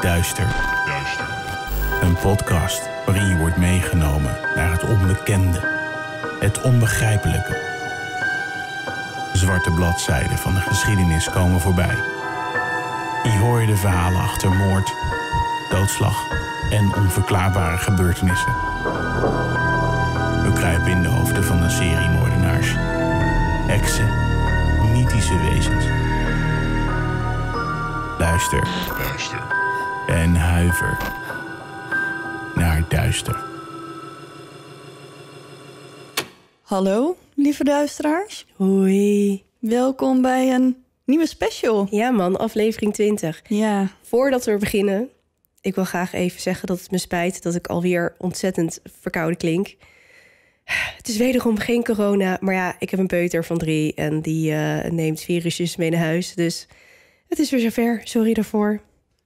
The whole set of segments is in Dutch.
Duister. Duister. Een podcast waarin je wordt meegenomen naar het onbekende, het onbegrijpelijke. Zwarte bladzijden van de geschiedenis komen voorbij. Je hoor je de verhalen achter moord, doodslag en onverklaarbare gebeurtenissen. We kruipen in de hoofden van een serie moordenaars, heksen, mythische wezens. Luister. Luister en huiver naar duister. Hallo, lieve duisteraars. Hoi. Welkom bij een nieuwe special. Ja man, aflevering 20. Ja. Voordat we beginnen, ik wil graag even zeggen dat het me spijt dat ik alweer ontzettend verkouden klink. Het is wederom geen corona, maar ja, ik heb een peuter van drie en die eh, neemt virusjes mee naar huis. Dus het is weer zover. Sorry daarvoor.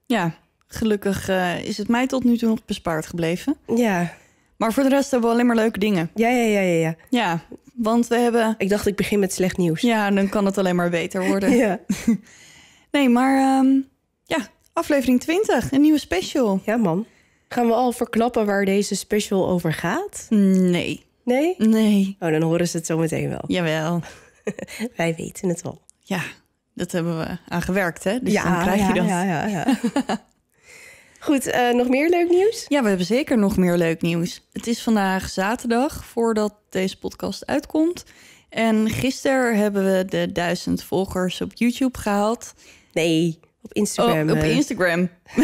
Ja, Gelukkig eh, is het mij tot nu toe nog bespaard gebleven. Ja. Maar voor de rest hebben we alleen maar leuke dingen. Ja, ja, ja, ja. Ja, ja want we hebben... Ik dacht, ik begin met slecht nieuws. Ja, dan kan het alleen maar beter worden. ja. Nee, maar ehm, ja, aflevering 20, een nieuwe special. Ja, man. Gaan we al verklappen waar deze special over gaat? Nee. Nee? Nee. Oh, dan horen ze het zo meteen wel. Jawel. Wij weten het wel. Ja, dat hebben we aan gewerkt, hè? Dus ja, dan krijg je ja, dat. Ja, ja, ja. Goed, eh, nog meer leuk nieuws? Ja, we hebben zeker nog meer leuk nieuws. Het is vandaag zaterdag voordat deze podcast uitkomt. En gisteren hebben we de duizend volgers op YouTube gehaald. Nee, op Instagram. Oh, op eh. Instagram.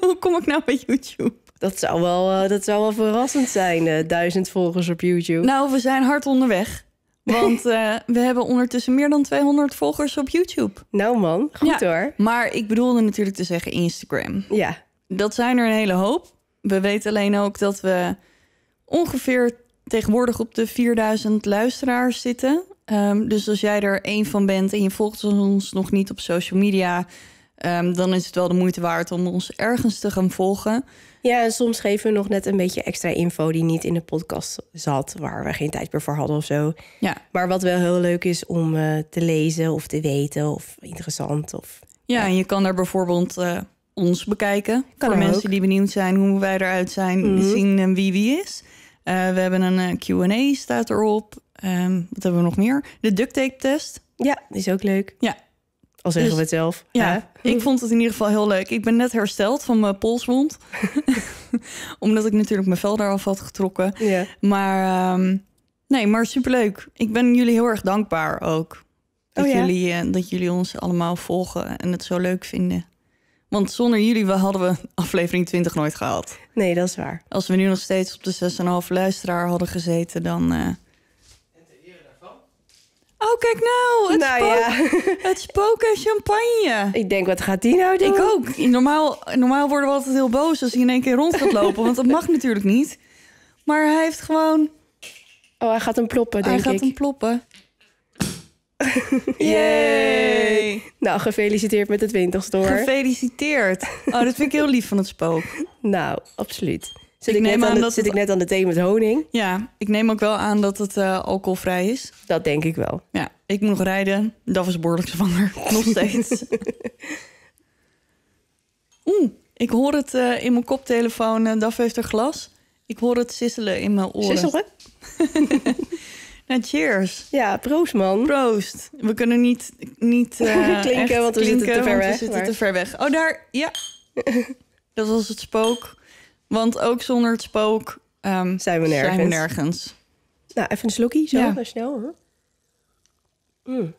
Hoe kom ik nou bij YouTube? Dat zou wel, eh, dat zou wel verrassend zijn, uh, duizend volgers op YouTube. Nou, we zijn hard onderweg. Want eh, we hebben ondertussen meer dan 200 volgers op YouTube. Nou man, goed ja. hoor. Maar ik bedoelde natuurlijk te zeggen Instagram. Ja. Dat zijn er een hele hoop. We weten alleen ook dat we ongeveer tegenwoordig op de 4000 luisteraars zitten. Ehm, dus als jij er één van bent en je volgt ons nog niet op social media... Ehm, dan is het wel de moeite waard om ons ergens te gaan volgen. Ja, en soms geven we nog net een beetje extra info die niet in de podcast zat, waar we geen tijd meer voor hadden of zo. Ja. Maar wat wel heel leuk is om eh, te lezen of te weten of interessant. Of, ja, eh. en je kan daar bijvoorbeeld eh, ons bekijken. Kan voor mensen die benieuwd zijn hoe wij eruit zijn, mhm. zien en wie wie is. we hebben een Q&A staat erop. Um, wat hebben we nog meer? De duct tape test. Ja, die is ook leuk. Ja, al zeggen dus we het zelf. Ja, hè? ik vond het in ieder geval heel leuk. Ik ben net hersteld van mijn polswond. Omdat ik natuurlijk mijn vel eraf had getrokken. Ja. Maar ehm, nee, maar superleuk. Ik ben jullie heel erg dankbaar ook. Dat, oh jullie, eh, dat jullie ons allemaal volgen en het zo leuk vinden. Want zonder jullie hadden we aflevering 20 nooit gehad. Nee, dat is waar. Als we nu nog steeds op de 6,5 luisteraar hadden gezeten, dan... Eh, Oh, kijk nou. nou het, spook, en champagne. Ik denk, wat gaat die nou doen? Ik ook. Normaal, normaal worden we altijd heel boos als hij in één keer rond gaat lopen. want dat mag natuurlijk niet. Maar hij heeft gewoon... Oh, hij gaat hem ploppen, denk hij ik. Hij gaat hem ploppen. Yay! Nou, gefeliciteerd met het winterstoor. Gefeliciteerd. Oh, dat vind ik heel lief van het spook. Nou, absoluut. Zit ik, neem aan, de, dat zit ik net aan de thee met honing. Ja, ik neem ook wel aan dat het eh, alcoholvrij is. Dat denk ik wel. Ja, ik moet nog rijden. Dat is behoorlijk zwanger. Nog steeds. Oeh, ik hoor het eh, in mijn koptelefoon. Eh, Daf heeft er glas. Ik hoor het sisselen in mijn oren. Sisselen? nou, cheers. Ja, proost man. Proost. We kunnen niet, niet klinken, want we klinken, zitten te ver weg. We zitten te ver weg. Oh, daar. Ja. dat was het spook. Want ook zonder het spook ehm, zijn, we nergens. zijn we nergens. Nou, even een slokje zo, ja. snel. Hè? Mm.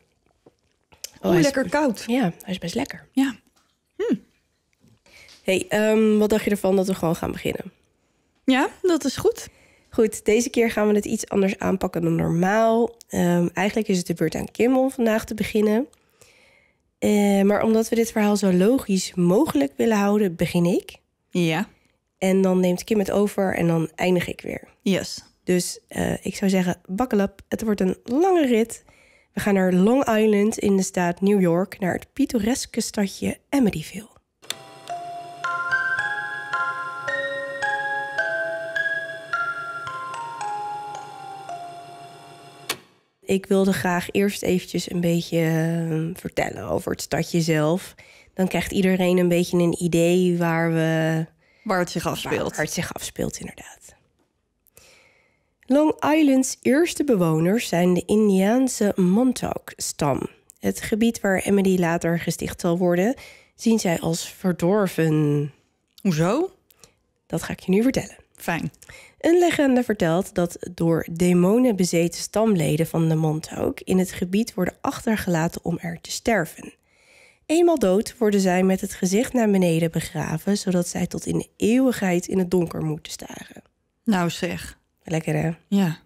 Oh, lekker koud. Ja, hij is best lekker. Ja. Hmm. hey, ehm, wat dacht je ervan dat we gewoon gaan beginnen? Ja, dat is goed. Goed, deze keer gaan we het iets anders aanpakken dan normaal. Ehm, eigenlijk is het de beurt aan Kim om vandaag te beginnen. Eh, maar omdat we dit verhaal zo logisch mogelijk willen houden, begin ik. Ja. En dan neemt Kim het over en dan eindig ik weer. Yes. Dus eh, ik zou zeggen, buckle Het wordt een lange rit. We gaan naar Long Island in de staat New York, naar het pittoreske stadje Amityville. Ik wilde graag eerst eventjes een beetje eh, vertellen over het stadje zelf. Dan krijgt iedereen een beetje een idee waar we Waar het zich afspeelt. Waar het zich afspeelt, inderdaad. Long Island's eerste bewoners zijn de Indiaanse Montauk-stam. Het gebied waar Emily later gesticht zal worden, zien zij als verdorven. Hoezo? Dat ga ik je nu vertellen. Fijn. Een legende vertelt dat door demonen bezeten stamleden van de Montauk in het gebied worden achtergelaten om er te sterven. Eenmaal dood worden zij met het gezicht naar beneden begraven, zodat zij tot in eeuwigheid in het donker moeten staren. Nou zeg. Lekker hè? Ja.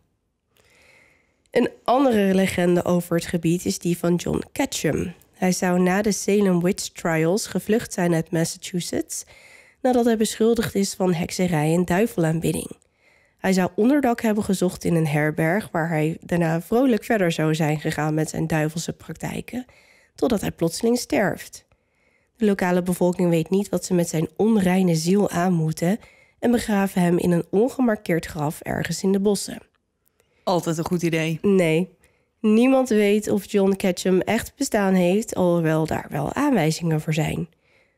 Een andere legende over het gebied is die van John Ketchum. Hij zou na de Salem Witch Trials gevlucht zijn uit Massachusetts nadat hij beschuldigd is van hekserij en duivelaanbidding. Hij zou onderdak hebben gezocht in een herberg waar hij daarna vrolijk verder zou zijn gegaan met zijn duivelse praktijken totdat hij plotseling sterft. De lokale bevolking weet niet wat ze met zijn onreine ziel aan moeten en begraven hem in een ongemarkeerd graf ergens in de bossen. Altijd een goed idee. Nee. Niemand weet of John Ketchum echt bestaan heeft, alhoewel daar wel aanwijzingen voor zijn.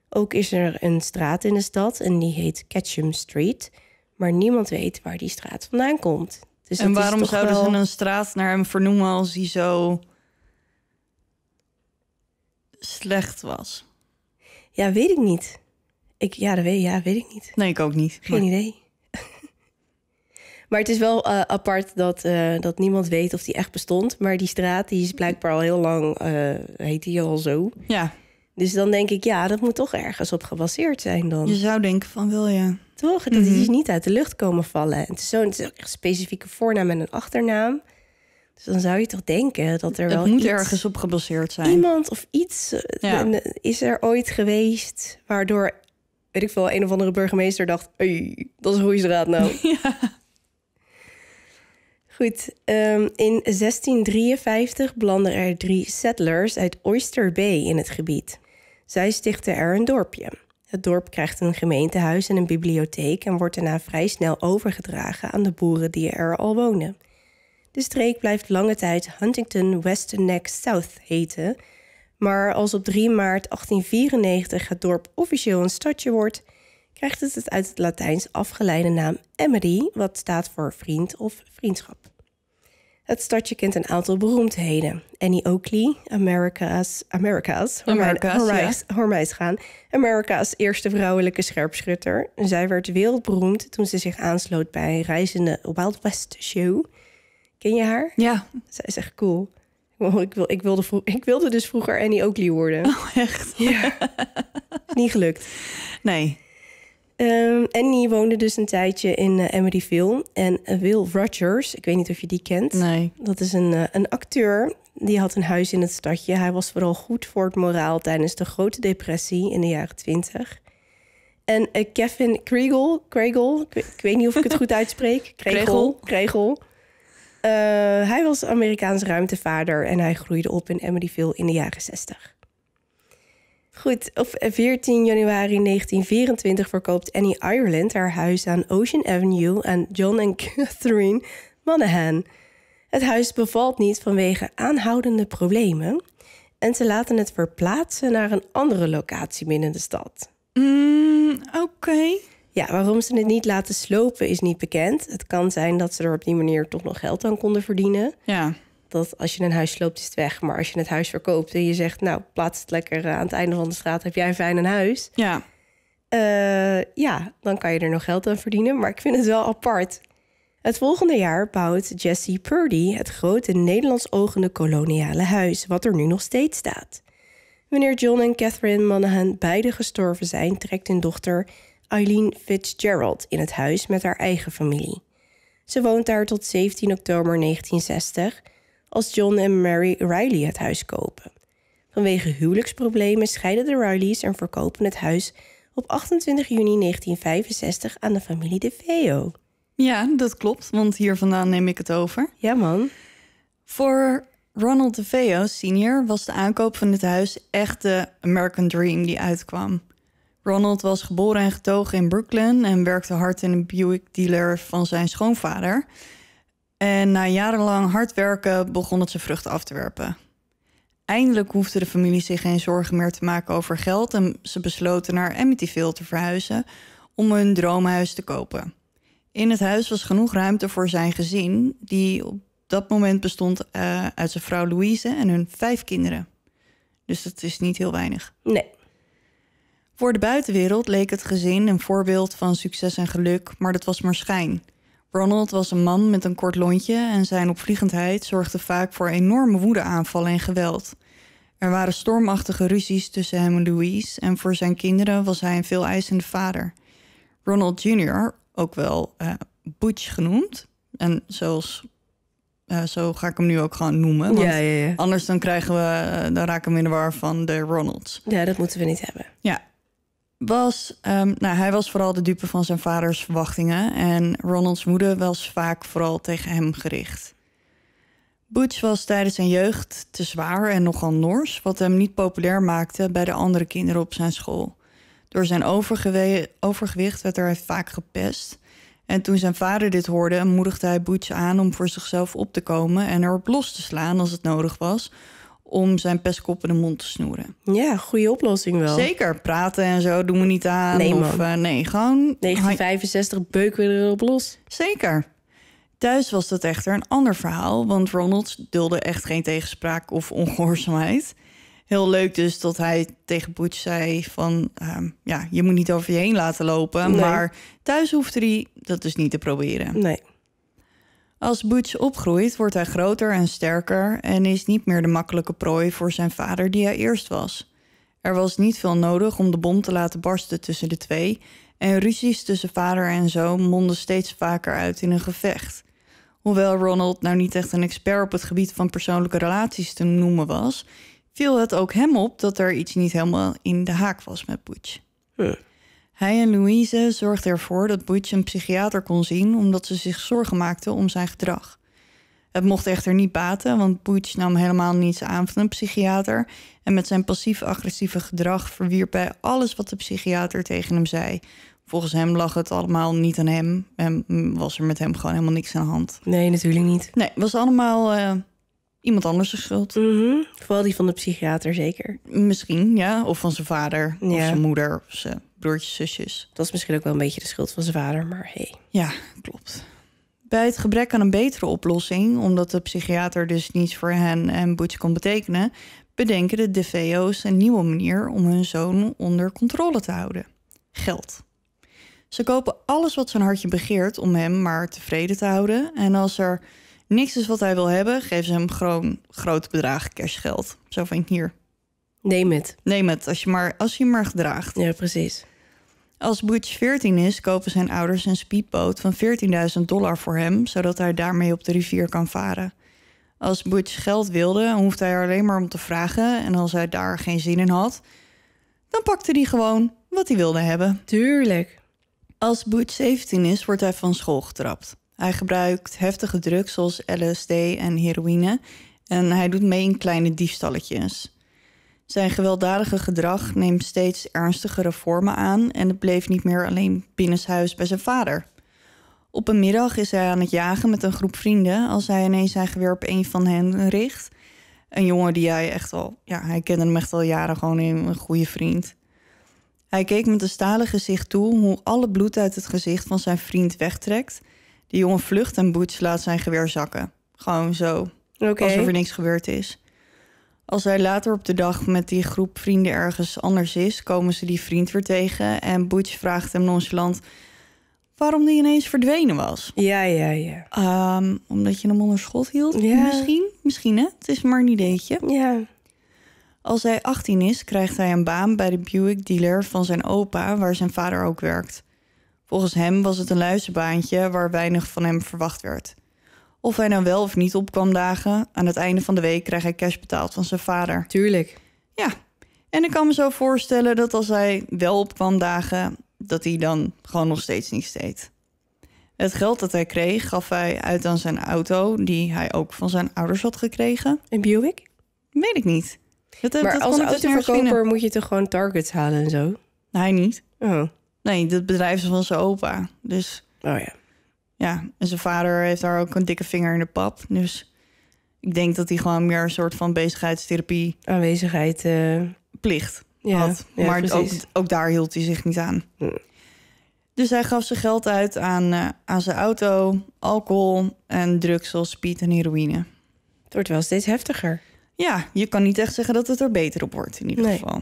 Ook is er een straat in de stad en die heet Ketchum Street, maar niemand weet waar die straat vandaan komt. Dus en waarom zouden ze een straat naar hem vernoemen als hij zo slecht was? Ja, weet ik niet. Ik, ja, dat weet, ja, weet ik niet. Nee, ik ook niet. Geen idee. maar het is wel eh, apart dat, eh, dat niemand weet of die echt bestond. Maar die straat die is blijkbaar al heel lang, eh, heet die al zo. Ja. Dus dan denk ik, ja, dat moet toch ergens op gebaseerd zijn dan. Je zou denken van, wil je? Toch? Dat die is mhm. dus niet uit de lucht komen vallen. En het is zo'n specifieke voornaam en een achternaam. Dus dan zou je toch denken dat er wel. moet iets, ergens op gebaseerd zijn. Iemand of iets eh, eh, is er ooit geweest waardoor, weet ik veel, een of andere burgemeester dacht: hey, dat is een goede raad nou. Goed, ehm, in 1653 belanden er drie settlers uit Oyster Bay in het gebied. Zij stichten er een dorpje. Het dorp krijgt een gemeentehuis en een bibliotheek en wordt daarna vrij snel overgedragen aan de boeren die er al wonen. De streek blijft lange tijd Huntington West Neck South heten. Maar als op 3 maart 1894 het dorp officieel een stadje wordt, krijgt het het uit het Latijns afgeleide naam Emery, wat staat voor vriend of vriendschap. Het stadje kent een aantal beroemdheden. Annie Oakley, America's, America's, America's Hormijs, gaan, America's eerste vrouwelijke scherpschutter. Zij werd wereldberoemd toen ze zich aansloot bij een reizende Wild West Show Ken je haar? Ja. Zij is echt cool. Ik, wil, ik, wilde, ik wilde dus vroeger Annie Oakley worden. Oh, echt? Ja. niet gelukt. Nee. Um, Annie woonde dus een tijdje in eh, Emeryville En eh, Will Rogers, ik weet niet of je die kent. Nee. Dat is een, eh, een acteur. Die had een huis in het stadje. Hij was vooral goed voor het moraal tijdens de grote depressie in de jaren twintig. En Kevin Kriegel, Kregel, ik, weet niet of ik het goed uitspreek. Kregel, Kregel. Kregel eh, hij was Amerikaans ruimtevaarder en hij groeide op in Emeryville in de jaren 60. Goed, op 14 januari 1924 verkoopt Annie Ireland haar huis aan Ocean Avenue aan John en Catherine Monahan. Het huis bevalt niet vanwege aanhoudende problemen en ze laten het verplaatsen naar een andere locatie binnen de stad. Mm, Oké. Ja, waarom ze het niet laten slopen is niet bekend. Het kan zijn dat ze er op die manier toch nog geld aan konden verdienen. Ja. Dat als je een huis sloopt, is het weg. Maar als je het huis verkoopt en je zegt, nou, plaats het lekker eh, aan het einde van de straat, heb jij een fijn huis. Ja. Eh, ja, dan kan je er nog geld aan verdienen. Maar ik vind het wel apart. Het volgende jaar bouwt Jesse Purdy het grote Nederlands ogende koloniale huis, wat er nu nog steeds staat. Wanneer John en Catherine Monaghan beide gestorven zijn, trekt hun dochter Eileen Fitzgerald in het huis met haar eigen familie. Ze woont daar tot 17 oktober 1960 als John en Mary Riley het huis kopen. Vanwege huwelijksproblemen scheiden de Rileys en verkopen het huis op 28 juni 1965 aan de familie De Veo. Ja, dat klopt, want hier vandaan neem ik het over. Ja, man. Voor Ronald Veo, senior was de aankoop van dit huis echt de American Dream die uitkwam. Ronald was geboren en getogen in Brooklyn en werkte hard in een Buick dealer van zijn schoonvader. En na jarenlang hard werken begon het zijn vruchten af te werpen. Eindelijk hoefde de familie zich geen zorgen meer te maken over geld en ze besloten naar Amityville te verhuizen om hun droomhuis te kopen. In het huis was genoeg ruimte voor zijn gezin, die op dat moment bestond eh, uit zijn vrouw Louise en hun vijf kinderen. Dus dat is niet heel weinig. Nee. Voor de buitenwereld leek het gezin een voorbeeld van succes en geluk, maar dat was maar schijn. Ronald was een man met een kort lontje en zijn opvliegendheid zorgde vaak voor enorme woedeaanvallen en geweld. Er waren stormachtige ruzies tussen hem en Louise en voor zijn kinderen was hij een veel eisende vader. Ronald Jr., ook wel uh, Butch genoemd, en zoals eh, zo ga ik hem nu ook gewoon noemen. Want Anders dan krijgen we, eh, dan raken we in de war van de Ronalds. Ja, dat moeten we niet hebben. Ja, was, ehm, nou, hij was vooral de dupe van zijn vaders verwachtingen en Ronalds moeder was vaak vooral tegen hem gericht. Butch was tijdens zijn jeugd te zwaar en nogal nors, wat hem niet populair maakte bij de andere kinderen op zijn school. Door zijn overgewicht werd hij vaak gepest. En toen zijn vader dit hoorde, moedigde hij Butch aan om voor zichzelf op te komen en erop los te slaan als het nodig was, om zijn pestkop in de mond te snoeren. Ja, goede oplossing wel. Zeker, praten en zo doen we niet aan. Nee, Of, uh, nee gewoon... 1965 beuken we erop los. Zeker. Thuis was dat echter een ander verhaal, want Ronald dulde echt geen tegenspraak of ongehoorzaamheid. Heel leuk dus dat hij tegen Butch zei van, ehm, ja, je moet niet over je heen laten lopen. Maar thuis hoefde hij dat dus niet te proberen. Nee. Als Butch opgroeit, wordt hij groter en sterker en is niet meer de makkelijke prooi voor zijn vader die hij eerst was. Er was niet veel nodig om de bom te laten barsten tussen de twee en ruzies tussen vader en zoon monden steeds vaker uit in een gevecht. Hoewel Ronald nou niet echt een expert op het gebied van persoonlijke relaties te noemen was, viel het ook hem op dat er iets niet helemaal in de haak was met Butch. Hij en Louise zorgden ervoor dat Butch een psychiater kon zien omdat ze zich zorgen maakten om zijn gedrag. Het mocht echter niet baten, want Butch nam helemaal niets aan van een psychiater en met zijn passief-agressieve gedrag verwierp hij alles wat de psychiater tegen hem zei. Volgens hem lag het allemaal niet aan hem en was er met hem gewoon helemaal niks aan de hand. Nee, natuurlijk niet. Nee, het was allemaal eh, iemand anders de schuld. Mhm. Vooral die van de psychiater zeker. Misschien, ja. Of van zijn vader, of zijn moeder, of ze broertjes, zusjes. Dat is misschien ook wel een beetje de schuld van zijn vader, maar hey. Ja, klopt. Bij het gebrek aan een betere oplossing, omdat de psychiater dus niets voor hen en boetje kon betekenen, bedenken de DeVeo's een nieuwe manier om hun zoon onder controle te houden: geld. Ze kopen alles wat zijn hartje begeert om hem maar tevreden te houden. En als er niks is wat hij wil hebben, geven ze hem gewoon groot bedrag cashgeld. Zo van hier. Neem het. Neem het, als je maar, als je maar gedraagt. Ja, precies. Als Butch 14 is, kopen zijn ouders een speedboot van 14.000 dollar voor hem, zodat hij daarmee op de rivier kan varen. Als Butch geld wilde, hoeft hij er alleen maar om te vragen. En als hij daar geen zin in had, dan pakte hij gewoon wat hij wilde hebben. Tuurlijk. Als Butch 17 is, wordt hij van school getrapt. Hij gebruikt heftige drugs zoals LSD en heroïne. En hij doet mee in kleine diefstalletjes. Zijn gewelddadige gedrag neemt steeds ernstigere vormen aan en het bleef niet meer alleen binnenshuis bij zijn vader. Op een middag is hij aan het jagen met een groep vrienden als hij ineens zijn geweer op een van hen richt. Een jongen die hij echt al, ja, hij kende hem echt al jaren gewoon een goede vriend. Hij keek met een stalen gezicht toe hoe alle bloed uit het gezicht van zijn vriend wegtrekt. De jongen vlucht en Butch laat zijn geweer zakken. Gewoon zo, alsof er niks gebeurd is. Als hij later op de dag met die groep vrienden ergens anders is, komen ze die vriend weer tegen. En Butch vraagt hem nonchalant waarom die ineens verdwenen was. Ja, ja, ja. Um, omdat je hem onder schot hield? Ja. Misschien, misschien hè? Het is maar een ideetje. Ja. Als hij 18 is, krijgt hij een baan bij de Buick dealer van zijn opa, waar zijn vader ook werkt. Volgens hem was het een luizenbaantje waar weinig van hem verwacht werd. Of hij nou wel of niet op kwam dagen, aan het einde van de week krijgt hij cash betaald van zijn vader. Tuurlijk. Ja, en ik kan me zo voorstellen dat als hij wel op kwam dagen, dat hij dan gewoon nog steeds niet steed. Het geld dat hij kreeg gaf hij uit aan zijn auto, die hij ook van zijn ouders had gekregen. Een Buick? Weet ik niet. Dat, maar dat als dus autoverkoper moet je toch gewoon targets halen en zo? Hij niet. Oh. Nee, het bedrijf is van zijn opa. Dus oh ja. Ja, en zijn vader heeft daar ook een dikke vinger in de pap. Dus ik denk dat hij gewoon meer een soort van bezigheidstherapie... Aanwezigheid... Eh, Plicht ja, had. Ja, maar ook, ook, daar hield hij zich niet aan. Dus hij gaf zijn geld uit aan, eh, aan zijn auto, alcohol en drugs zoals speed en heroïne. Het wordt wel steeds heftiger. Ja, je kan niet echt zeggen dat het er beter op wordt in ieder geval.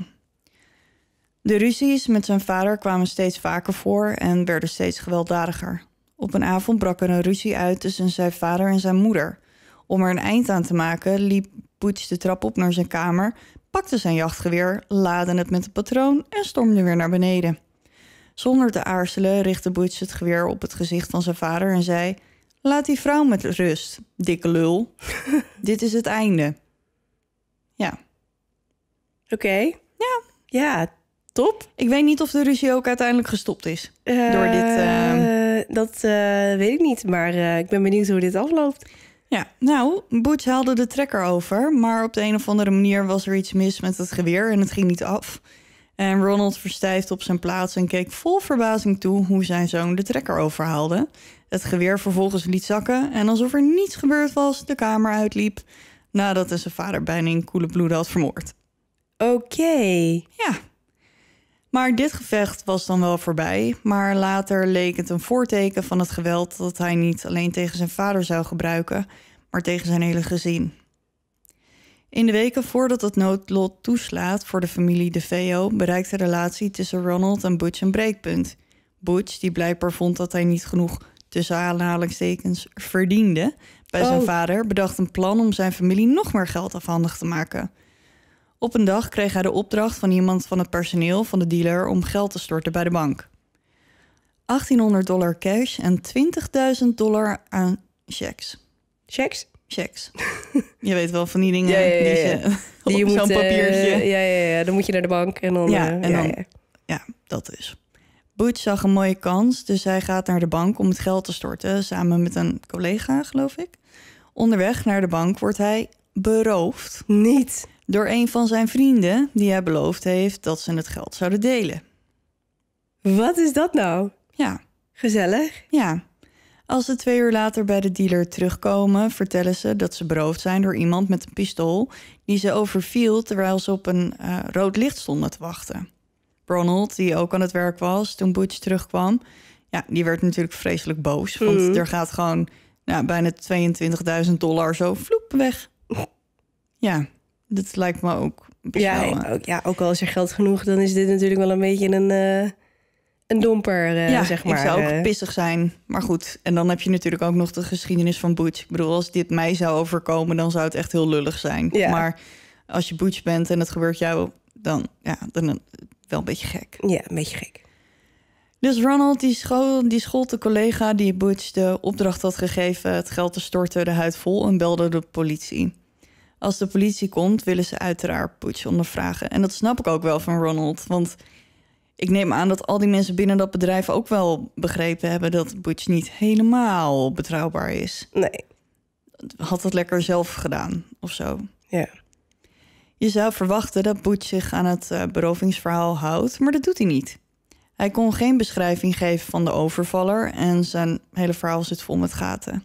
De ruzies met zijn vader kwamen steeds vaker voor en werden steeds gewelddadiger. Op een avond brak er een ruzie uit tussen zijn vader en zijn moeder. Om er een eind aan te maken liep Butch de trap op naar zijn kamer, pakte zijn jachtgeweer, laadde het met het patroon en stormde weer naar beneden. Zonder te aarzelen richtte Boets het geweer op het gezicht van zijn vader en zei: Laat die vrouw met rust, dikke lul. Dit is het einde. Ja. Oké. Ja. Ja, top. Ik weet niet of de ruzie ook uiteindelijk gestopt is door dit. Uh dat eh, weet ik niet. Maar eh, ik ben benieuwd hoe dit afloopt. Ja, nou, Butch haalde de trekker over. Maar op de een of andere manier was er iets mis met het geweer en het ging niet af. En Ronald verstijfde op zijn plaats en keek vol verbazing toe hoe zijn zoon de trekker overhaalde. Het geweer vervolgens liet zakken en alsof er niets gebeurd was, de kamer uitliep. Nadat hij zijn vader bijna in koele bloeden had vermoord. Oké. Ja, maar dit gevecht was dan wel voorbij. Maar later leek het een voorteken van het geweld dat hij niet alleen tegen zijn vader zou gebruiken, maar tegen zijn hele gezin. In de weken voordat het noodlot toeslaat voor de familie De bereikt de relatie tussen Ronald en Butch een breekpunt. Butch, die blijkbaar vond dat hij niet genoeg tussen aanhalingstekens verdiende bij zijn oh. vader, bedacht een plan om zijn familie nog meer geld afhandig te maken. Op een dag kreeg hij de opdracht van iemand van het personeel van de dealer om geld te storten bij de bank. 1800 dollar cash en 20.000 dollar aan checks. Checks? Checks. je weet wel van die dingen die je, die op zo'n papiertje... Eh, ja, ja, ja, dan moet je naar de bank en dan... Ja, eh, en dan, ja, dat is. Butch zag een mooie kans, dus hij gaat naar de bank om het geld te storten... samen met een collega, geloof ik. Onderweg naar de bank wordt hij beroofd. Niet door een van zijn vrienden die hij beloofd heeft dat ze het geld zouden delen. Wat is dat nou? Ja. Gezellig? Ja. Als ze twee uur later bij de dealer terugkomen, vertellen ze dat ze beroofd zijn door iemand met een pistool die ze overviel terwijl ze op een eh, rood licht stonden te wachten. Ronald, die ook aan het werk was toen Butch terugkwam, ja, die werd natuurlijk vreselijk boos. Want mhm. er gaat gewoon nou, bijna 22.000 dollar zo vloep weg. Ja, dat lijkt me ook. Ja, eh, ook, ja, ook al is er geld genoeg, dan is dit natuurlijk wel een beetje een, uh, een domper, eh, zeg maar. Ik zou ook pissig zijn. Maar goed, en dan heb je natuurlijk ook nog de geschiedenis van Butch. Ik bedoel, als dit mij zou overkomen, dan zou het echt heel lullig zijn. Ja. Maar als je Butch bent en het gebeurt jou, dan, ja, dan wel een beetje gek. Ja, een beetje gek. Dus Ronald die, school, die schoolte collega die Butch de opdracht had gegeven het geld te storten de huid vol en belde de politie. Als de politie komt, willen ze uiteraard Poets ondervragen. En dat snap ik ook wel van Ronald. Want ik neem aan dat al die mensen binnen dat bedrijf ook wel begrepen hebben dat Butch niet helemaal betrouwbaar is. Nee. Had dat lekker zelf gedaan of zo. Ja. Je zou verwachten dat Butch zich aan het eh, berovingsverhaal houdt, maar dat doet hij niet. Hij kon geen beschrijving geven van de overvaller en zijn hele verhaal zit vol met gaten.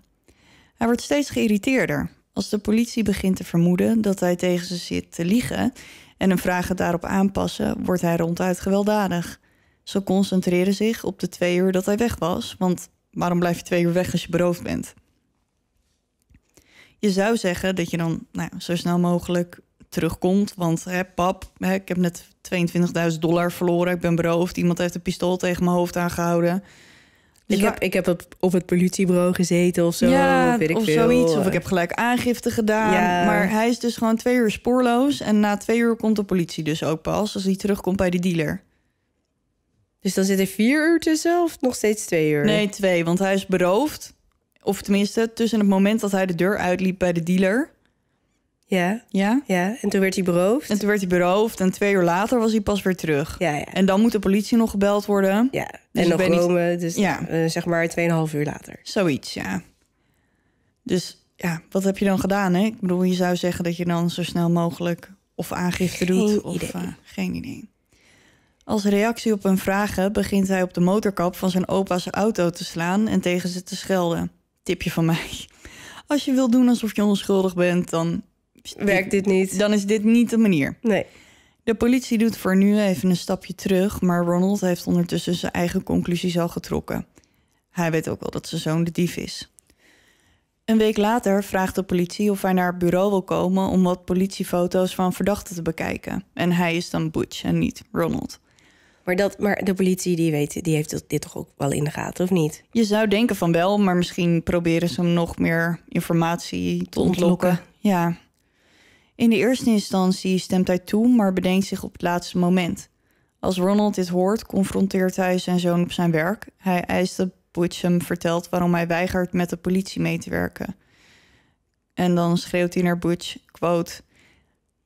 Hij wordt steeds geïrriteerder. Als de politie begint te vermoeden dat hij tegen ze zit te liegen en hun vragen daarop aanpassen, wordt hij ronduit gewelddadig. Ze concentreren zich op de twee uur dat hij weg was, want waarom blijf je twee uur weg als je beroofd bent? Je zou zeggen dat je dan nou, zo snel mogelijk terugkomt, want hè, pap, hè, ik heb net 22.000 dollar verloren, ik ben beroofd, iemand heeft een pistool tegen mijn hoofd aangehouden. Ik, heb, ik heb op, op het politiebureau gezeten of zo. Ja, of, weet ik of veel. zoiets. Of eh. ik heb gelijk aangifte gedaan. Maar hij is dus gewoon twee uur spoorloos. En na twee uur komt de politie dus ook pas. Als hij terugkomt bij de dealer. Dus dan zit er vier uur tussen of nog steeds twee uur? Nee, twee. Want hij is beroofd. Of tenminste, tussen het moment dat hij de deur uitliep bij de dealer... Ja. Ja? Ja, en toen werd hij beroofd. En toen werd hij beroofd en twee uur later was hij pas weer terug. Ja, ja. En dan moet de politie nog gebeld worden. Ja, dus en nog komen, dus ja. Eh, zeg maar tweeënhalf uur later. Zoiets, ja. Dus ja, wat heb je dan gedaan, hè? Ik bedoel, je zou zeggen dat je dan zo snel mogelijk of aangifte doet. Of, eh, geen idee. Als reactie op hun vragen begint hij op de motorkap van zijn opa's auto te slaan en tegen ze te schelden. Tipje van mij. Als je wil doen alsof je onschuldig bent, dan werkt dit niet. Dan is dit niet de manier. Nee. De politie doet voor nu even een stapje terug, maar Ronald heeft ondertussen zijn eigen conclusies al getrokken. Hij weet ook wel dat zijn zoon de dief is. Een week later vraagt de politie of hij naar het bureau wil komen om wat politiefoto's van verdachten te bekijken. En hij is dan Butch en niet Ronald. Maar, dat, maar de politie die weet, die heeft dit toch ook wel in de gaten, of niet? Je zou denken van wel, maar misschien proberen ze hem nog meer informatie te ontlokken. ontlokken. Ja. In de eerste instantie stemt hij toe, maar bedenkt zich op het laatste moment. Als Ronald dit hoort, confronteert hij zijn zoon op zijn werk. Hij eist dat Butch hem vertelt waarom hij weigert met de politie mee te werken. En dan schreeuwt hij naar Butch, quote...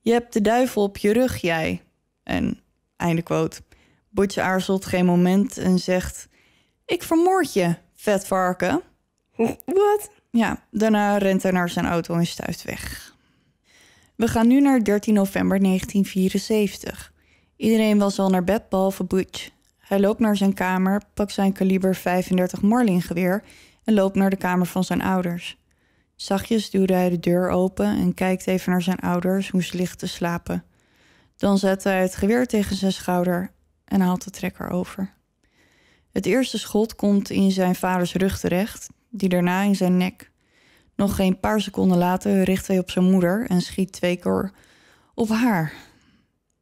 Je hebt de duivel op je rug, jij. En einde quote. Butch aarzelt geen moment en zegt... Ik vermoord je, vet varken. Wat? Ja, daarna rent hij naar zijn auto en stuift weg. We gaan nu naar 13 november 1974. Iedereen was al naar bed behalve Butch. Hij loopt naar zijn kamer, pakt zijn kaliber 35 Marlin geweer en loopt naar de kamer van zijn ouders. Zachtjes duwde hij de deur open en kijkt even naar zijn ouders hoe ze licht te slapen. Dan zette hij het geweer tegen zijn schouder en haalt de trekker over. Het eerste schot komt in zijn vaders rug terecht, die daarna in zijn nek. Nog geen paar seconden later richt hij op zijn moeder en schiet twee keer op haar.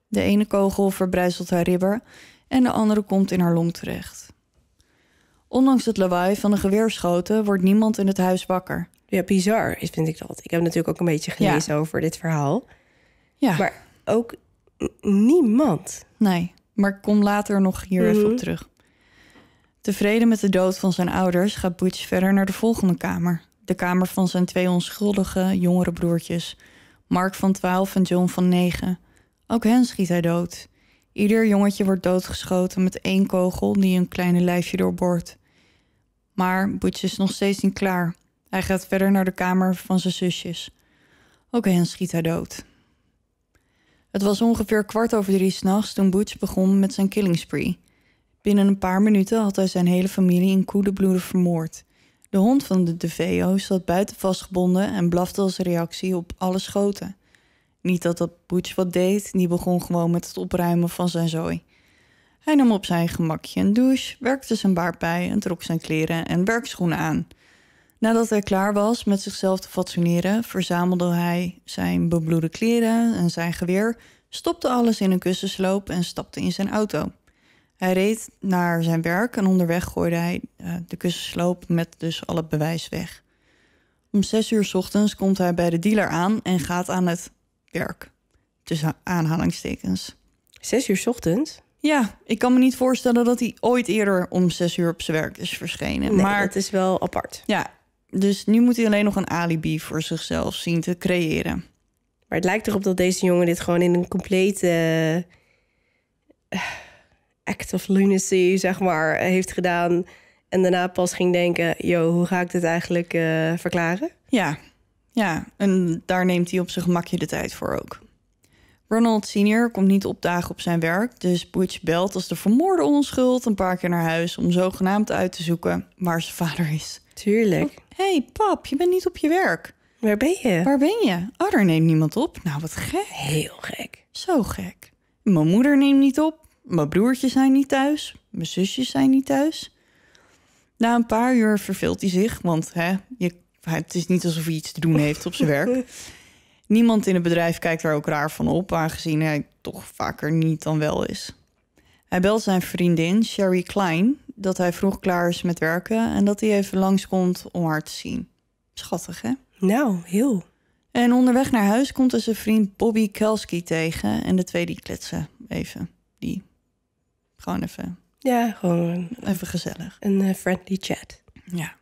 De ene kogel verbrijzelt haar ribben en de andere komt in haar long terecht. Ondanks het lawaai van de geweerschoten wordt niemand in het huis wakker. Ja, bizar vind ik dat. Ik heb natuurlijk ook een beetje gelezen over dit verhaal. Ja. Maar ook niemand. Nee, maar ik kom later nog hier even mhm. op terug. Tevreden met de dood van zijn ouders gaat Butch verder naar de volgende kamer de kamer van zijn twee onschuldige jongere broertjes, Mark van 12 en John van 9. Ook hen schiet hij dood. Ieder jongetje wordt doodgeschoten met één kogel die een kleine lijfje doorboort. Maar Butch is nog steeds niet klaar. Hij gaat verder naar de kamer van zijn zusjes. Ook hen schiet hij dood. Het was ongeveer kwart over drie s'nachts toen Butch begon met zijn killing spree. Binnen een paar minuten had hij zijn hele familie in koede bloeden vermoord. De hond van de DeVeo zat buiten vastgebonden en blafte als reactie op alle schoten. Niet dat dat Butch wat deed, die begon gewoon met het opruimen van zijn zooi. Hij nam op zijn gemakje een douche, werkte zijn baard bij en trok zijn kleren en werkschoenen aan. Nadat hij klaar was met zichzelf te fatsoeneren, verzamelde hij zijn bebloede kleren en zijn geweer, stopte alles in een kussensloop en stapte in zijn auto. Hij reed naar zijn werk en onderweg gooide hij eh, de kussensloop met dus al het bewijs weg. Om zes uur ochtends komt hij bij de dealer aan en gaat aan het werk. Tussen aanhalingstekens. Zes uur ochtends? Ja, ik kan me niet voorstellen dat hij ooit eerder om zes uur op zijn werk is verschenen. maar het is wel apart. Ja, dus nu moet hij alleen nog een alibi voor zichzelf zien te creëren. Maar het lijkt erop dat deze jongen dit gewoon in een complete. Eh, act of lunacy, zeg maar, heeft gedaan. En daarna pas ging denken, yo, hoe ga ik dit eigenlijk eh, verklaren? Ja. ja, en daar neemt hij op zijn gemakje de tijd voor ook. Ronald Senior komt niet opdagen op zijn werk, dus Butch belt als de vermoorde onschuld een paar keer naar huis om zogenaamd uit te zoeken waar zijn vader is. Tuurlijk. Hé oh, hey, pap, je bent niet op je werk. Waar ben je? Waar ben je? Oh, neemt niemand op. Nou, wat gek. Heel gek. Zo gek. Mijn moeder neemt niet op. Mijn broertjes zijn niet thuis. Mijn zusjes zijn niet thuis. Na een paar uur verveelt hij zich, want hè, je, het is niet alsof hij iets te doen heeft op zijn werk. Niemand in het bedrijf kijkt er ook raar van op, aangezien hij toch vaker niet dan wel is. Hij belt zijn vriendin Sherry Klein dat hij vroeg klaar is met werken en dat hij even langskomt om haar te zien. Schattig, hè? Nou, heel. En onderweg naar huis komt hij zijn vriend Bobby Kelski tegen en de twee die kletsen even. Die gewoon even. Ja, gewoon. Even gezellig. Een eh, friendly chat. Ja.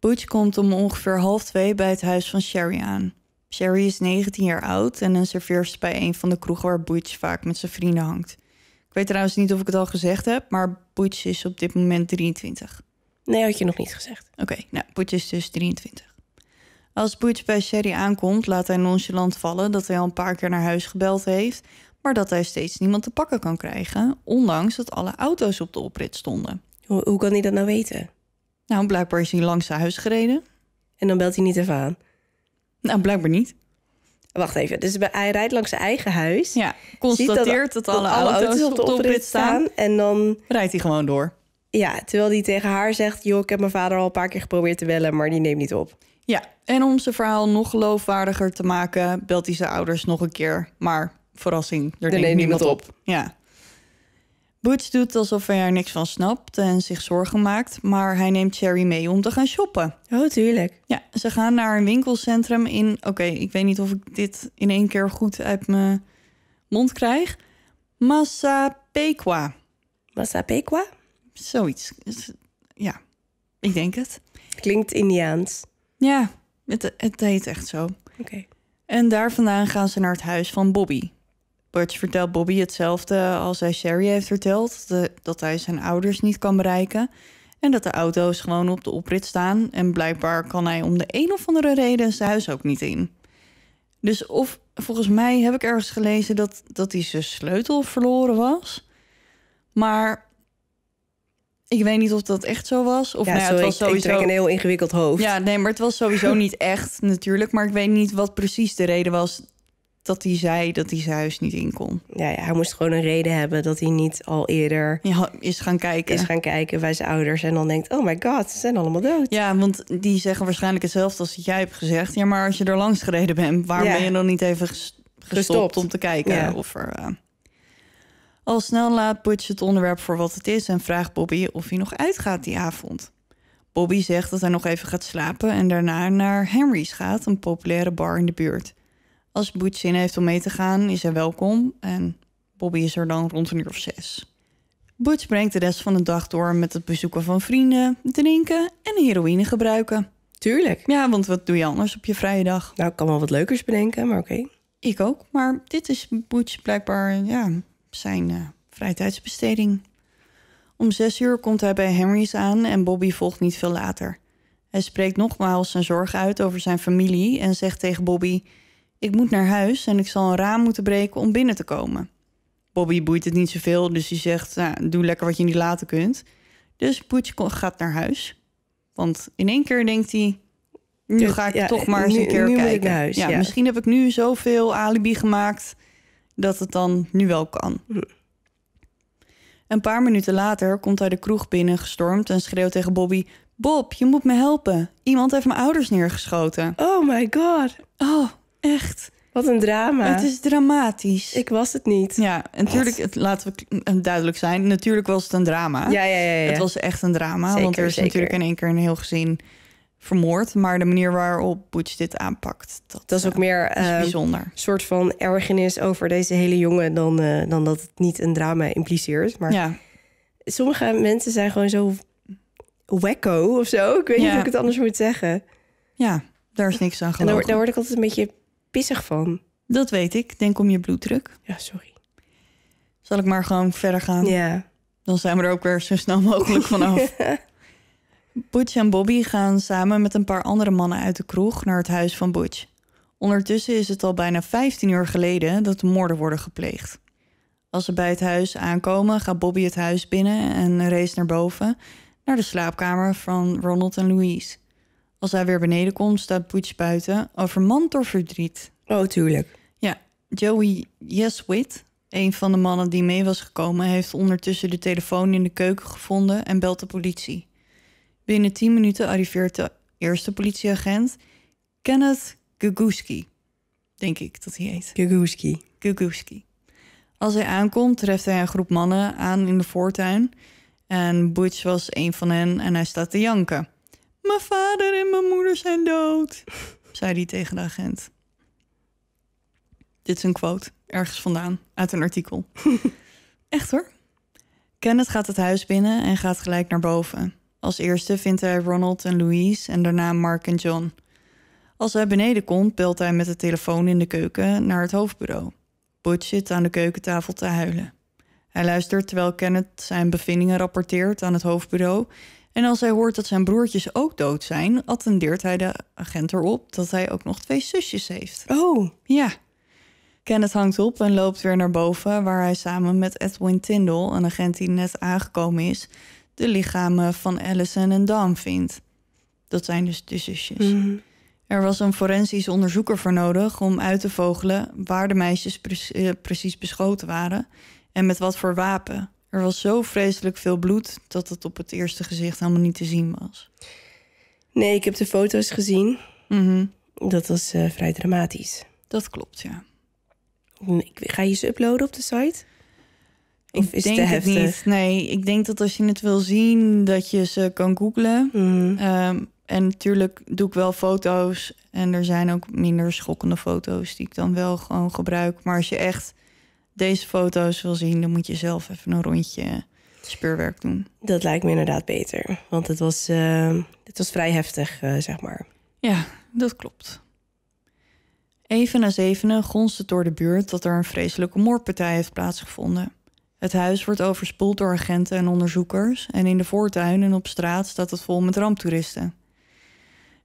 Butch komt om ongeveer half twee bij het huis van Sherry aan. Sherry is 19 jaar oud en een serveerster bij een van de kroegen waar Butch vaak met zijn vrienden hangt. Ik weet trouwens niet of ik het al gezegd heb, maar Butch is op dit moment 23. Nee, had je nog niet gezegd. Oké, nou, Butch is dus 23. Als Butch bij Sherry aankomt, laat hij nonchalant vallen dat hij al een paar keer naar huis gebeld heeft, maar dat hij steeds niemand te pakken kan krijgen, ondanks dat alle auto's op de oprit stonden. Hoe, hoe kan hij dat nou weten? Nou, blijkbaar is hij langs zijn huis gereden. En dan belt hij niet even aan? Nou, blijkbaar niet. Wacht even, dus hij rijdt langs zijn eigen huis. Ja, constateert dat, alle, auto's, op de oprit staan. staan. En dan... Rijdt hij gewoon door. Ja, terwijl hij tegen haar zegt... joh, ik heb mijn vader al een paar keer geprobeerd te bellen... maar die neemt niet op. Ja, en om zijn verhaal nog geloofwaardiger te maken... belt hij zijn ouders nog een keer. Maar verrassing, er denkt niemand op. op. Ja. Butch doet alsof hij er niks van snapt en zich zorgen maakt, maar hij neemt Cherry mee om te gaan shoppen. Oh, tuurlijk. Ja, ze gaan naar een winkelcentrum in. Oké, ik weet niet of ik dit in één keer goed uit mijn mond krijg. Massapequa. Massapequa? Zoiets. Ja, ik denk het. Klinkt Indiaans. Ja, het, het heet echt zo. Oké. En daar vandaan gaan ze naar het huis van Bobby. Je vertelt Bobby hetzelfde als hij Sherry heeft verteld: de, dat hij zijn ouders niet kan bereiken. En dat de auto's gewoon op de oprit staan. En blijkbaar kan hij om de een of andere reden zijn huis ook niet in. Dus of volgens mij heb ik ergens gelezen dat, dat hij zijn sleutel verloren was. Maar ik weet niet of dat echt zo was. Of ja, nou het was sowieso... een heel ingewikkeld hoofd. Ja, nee, maar het was sowieso niet echt natuurlijk. Maar ik weet niet wat precies de reden was dat hij zei dat hij zijn huis niet in kon. Ja, ja, hij moest gewoon een reden hebben dat hij niet al eerder is gaan kijken. Is gaan kijken bij zijn ouders en dan denkt: oh my god, ze zijn allemaal dood. Ja, want die zeggen waarschijnlijk hetzelfde als jij hebt gezegd. Ja, maar als je er langs gereden bent, waarom ben je dan niet even gestopt, om te kijken of er. Eh, al snel laat Butch het onderwerp voor wat het is en vraagt Bobby of hij nog uitgaat die avond. Bobby zegt dat hij nog even gaat slapen en daarna naar Henry's gaat, een populaire bar in de buurt. Als Boet zin heeft om mee te gaan, is hij welkom en Bobby is er dan rond een uur of zes. Boets brengt de rest van de dag door met het bezoeken van vrienden, drinken en heroïne gebruiken. Tuurlijk. Ja, want wat doe je anders op je vrije dag? Nou, ik kan wel wat leukers bedenken, maar oké. Ik ook, maar dit is Boots blijkbaar ja, zijn vrije eh, vrijtijdsbesteding. Om zes uur komt hij bij Henry's aan en Bobby volgt niet veel later. Hij spreekt nogmaals zijn zorg uit over zijn familie en zegt tegen Bobby: ik moet naar huis en ik zal een raam moeten breken om binnen te komen. Bobby boeit het niet zoveel, dus hij zegt: nou, Doe lekker wat je niet laten kunt. Dus Poetje gaat naar huis. Want in één keer denkt hij: Nu ga ik toch maar eens een keer kijken. Huis, ja, Misschien heb ik nu zoveel alibi gemaakt dat het dan nu wel kan. Een paar minuten later komt hij de kroeg binnen gestormd en schreeuwt tegen Bobby: Bob, je moet me helpen. Iemand heeft mijn ouders neergeschoten. Oh my god. Oh, Echt. Wat een drama. Het is dramatisch. Ik was het niet. Ja, natuurlijk, het, laten we eh, duidelijk zijn. Natuurlijk was het een drama. Ja, ja, ja. ja. Het was echt een drama. want er is natuurlijk in één keer een heel gezin vermoord. Maar de manier waarop Butch dit aanpakt, dat, is ook eh, meer uh, Een soort van ergernis over deze hele jongen dan, eh, dan dat het niet een drama impliceert. Maar ja. sommige mensen zijn gewoon zo wekko of zo. Ik weet niet hoe ik het anders moet zeggen. Ja, daar is niks aan gedaan. En daar word ik altijd een beetje pissig van. Dat weet ik. Denk om je bloeddruk. Ja, sorry. Zal ik maar gewoon verder gaan? Ja. Dan zijn we er ook weer zo snel mogelijk vanaf. ja. Butch en Bobby gaan samen met een paar andere mannen uit de kroeg naar het huis van Butch. Ondertussen is het al bijna 15 uur geleden dat de moorden worden gepleegd. Als ze bij het huis aankomen, gaat Bobby het huis binnen en race naar boven, naar de slaapkamer van Ronald en Louise als hij weer beneden komt, staat Butch buiten, overmand door verdriet. Oh, tuurlijk. Ja, Joey Yeswit, een van de mannen die mee was gekomen, heeft ondertussen de telefoon in de keuken gevonden en belt de politie. Binnen 10 minuten arriveert de eerste politieagent, Kenneth Guguski. Denk ik dat hij heet. Guguski. Guguski. Als hij aankomt, treft hij een groep mannen aan in de voortuin. En Butch was een van hen en hij staat te janken. Mijn vader en mijn moeder zijn dood, zei hij tegen de agent. Dit is een quote, ergens vandaan, uit een artikel. Echt hoor. Kenneth gaat het huis binnen en gaat gelijk naar boven. Als eerste vindt hij Ronald en Louise en daarna Mark en John. Als hij beneden komt, belt hij met de telefoon in de keuken naar het hoofdbureau. Butch zit aan de keukentafel te huilen. Hij luistert terwijl Kenneth zijn bevindingen rapporteert aan het hoofdbureau en als hij hoort dat zijn broertjes ook dood zijn, attendeert hij de agent erop dat hij ook nog twee zusjes heeft. Oh. Ja. Kenneth hangt op en loopt weer naar boven, waar hij samen met Edwin Tindall, een agent die net aangekomen is, de lichamen van Allison en Dan vindt. Dat zijn dus de zusjes. Mhm. Er was een forensisch onderzoeker voor nodig om uit te vogelen waar de meisjes eh, precies beschoten waren en met wat voor wapen. Er was zo vreselijk veel bloed dat het op het eerste gezicht helemaal niet te zien was. Nee, ik heb de foto's gezien. Mhm. Dat was eh, vrij dramatisch. Dat klopt, ja. Ga je ze uploaden op de site? Of ik is denk het, niet. Nee, ik denk dat als je het wil zien, dat je ze kan googlen. Mhm. Ehm, en natuurlijk doe ik wel foto's. En er zijn ook minder schokkende foto's die ik dan wel gewoon gebruik. Maar als je echt deze foto's wil zien, dan moet je zelf even een rondje speurwerk doen. Dat lijkt me inderdaad beter. Want het was, eh, het was vrij heftig, eh, zeg maar. Ja, dat klopt. Even na zevenen gonst het door de buurt dat er een vreselijke moordpartij heeft plaatsgevonden. Het huis wordt overspoeld door agenten en onderzoekers en in de voortuin en op straat staat het vol met ramptoeristen.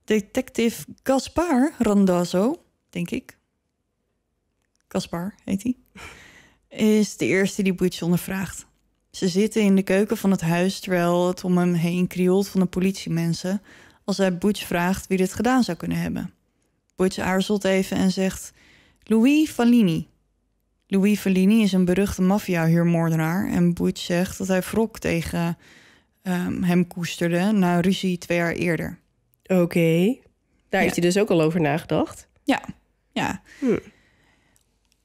Detective Gaspar Randazzo, denk ik. Gaspar heet hij is de eerste die Butch ondervraagt. Ze zitten in de keuken van het huis terwijl het om hem heen krioelt van de politiemensen als hij Butch vraagt wie dit gedaan zou kunnen hebben. Butch aarzelt even en zegt Louis Fallini. Louis Fallini is een beruchte maffia-huurmoordenaar. En Butch zegt dat hij wrok tegen ehm, hem koesterde na ruzie twee jaar eerder. Oké, daar heeft hij dus ook al over nagedacht. Ja, ja. Hm.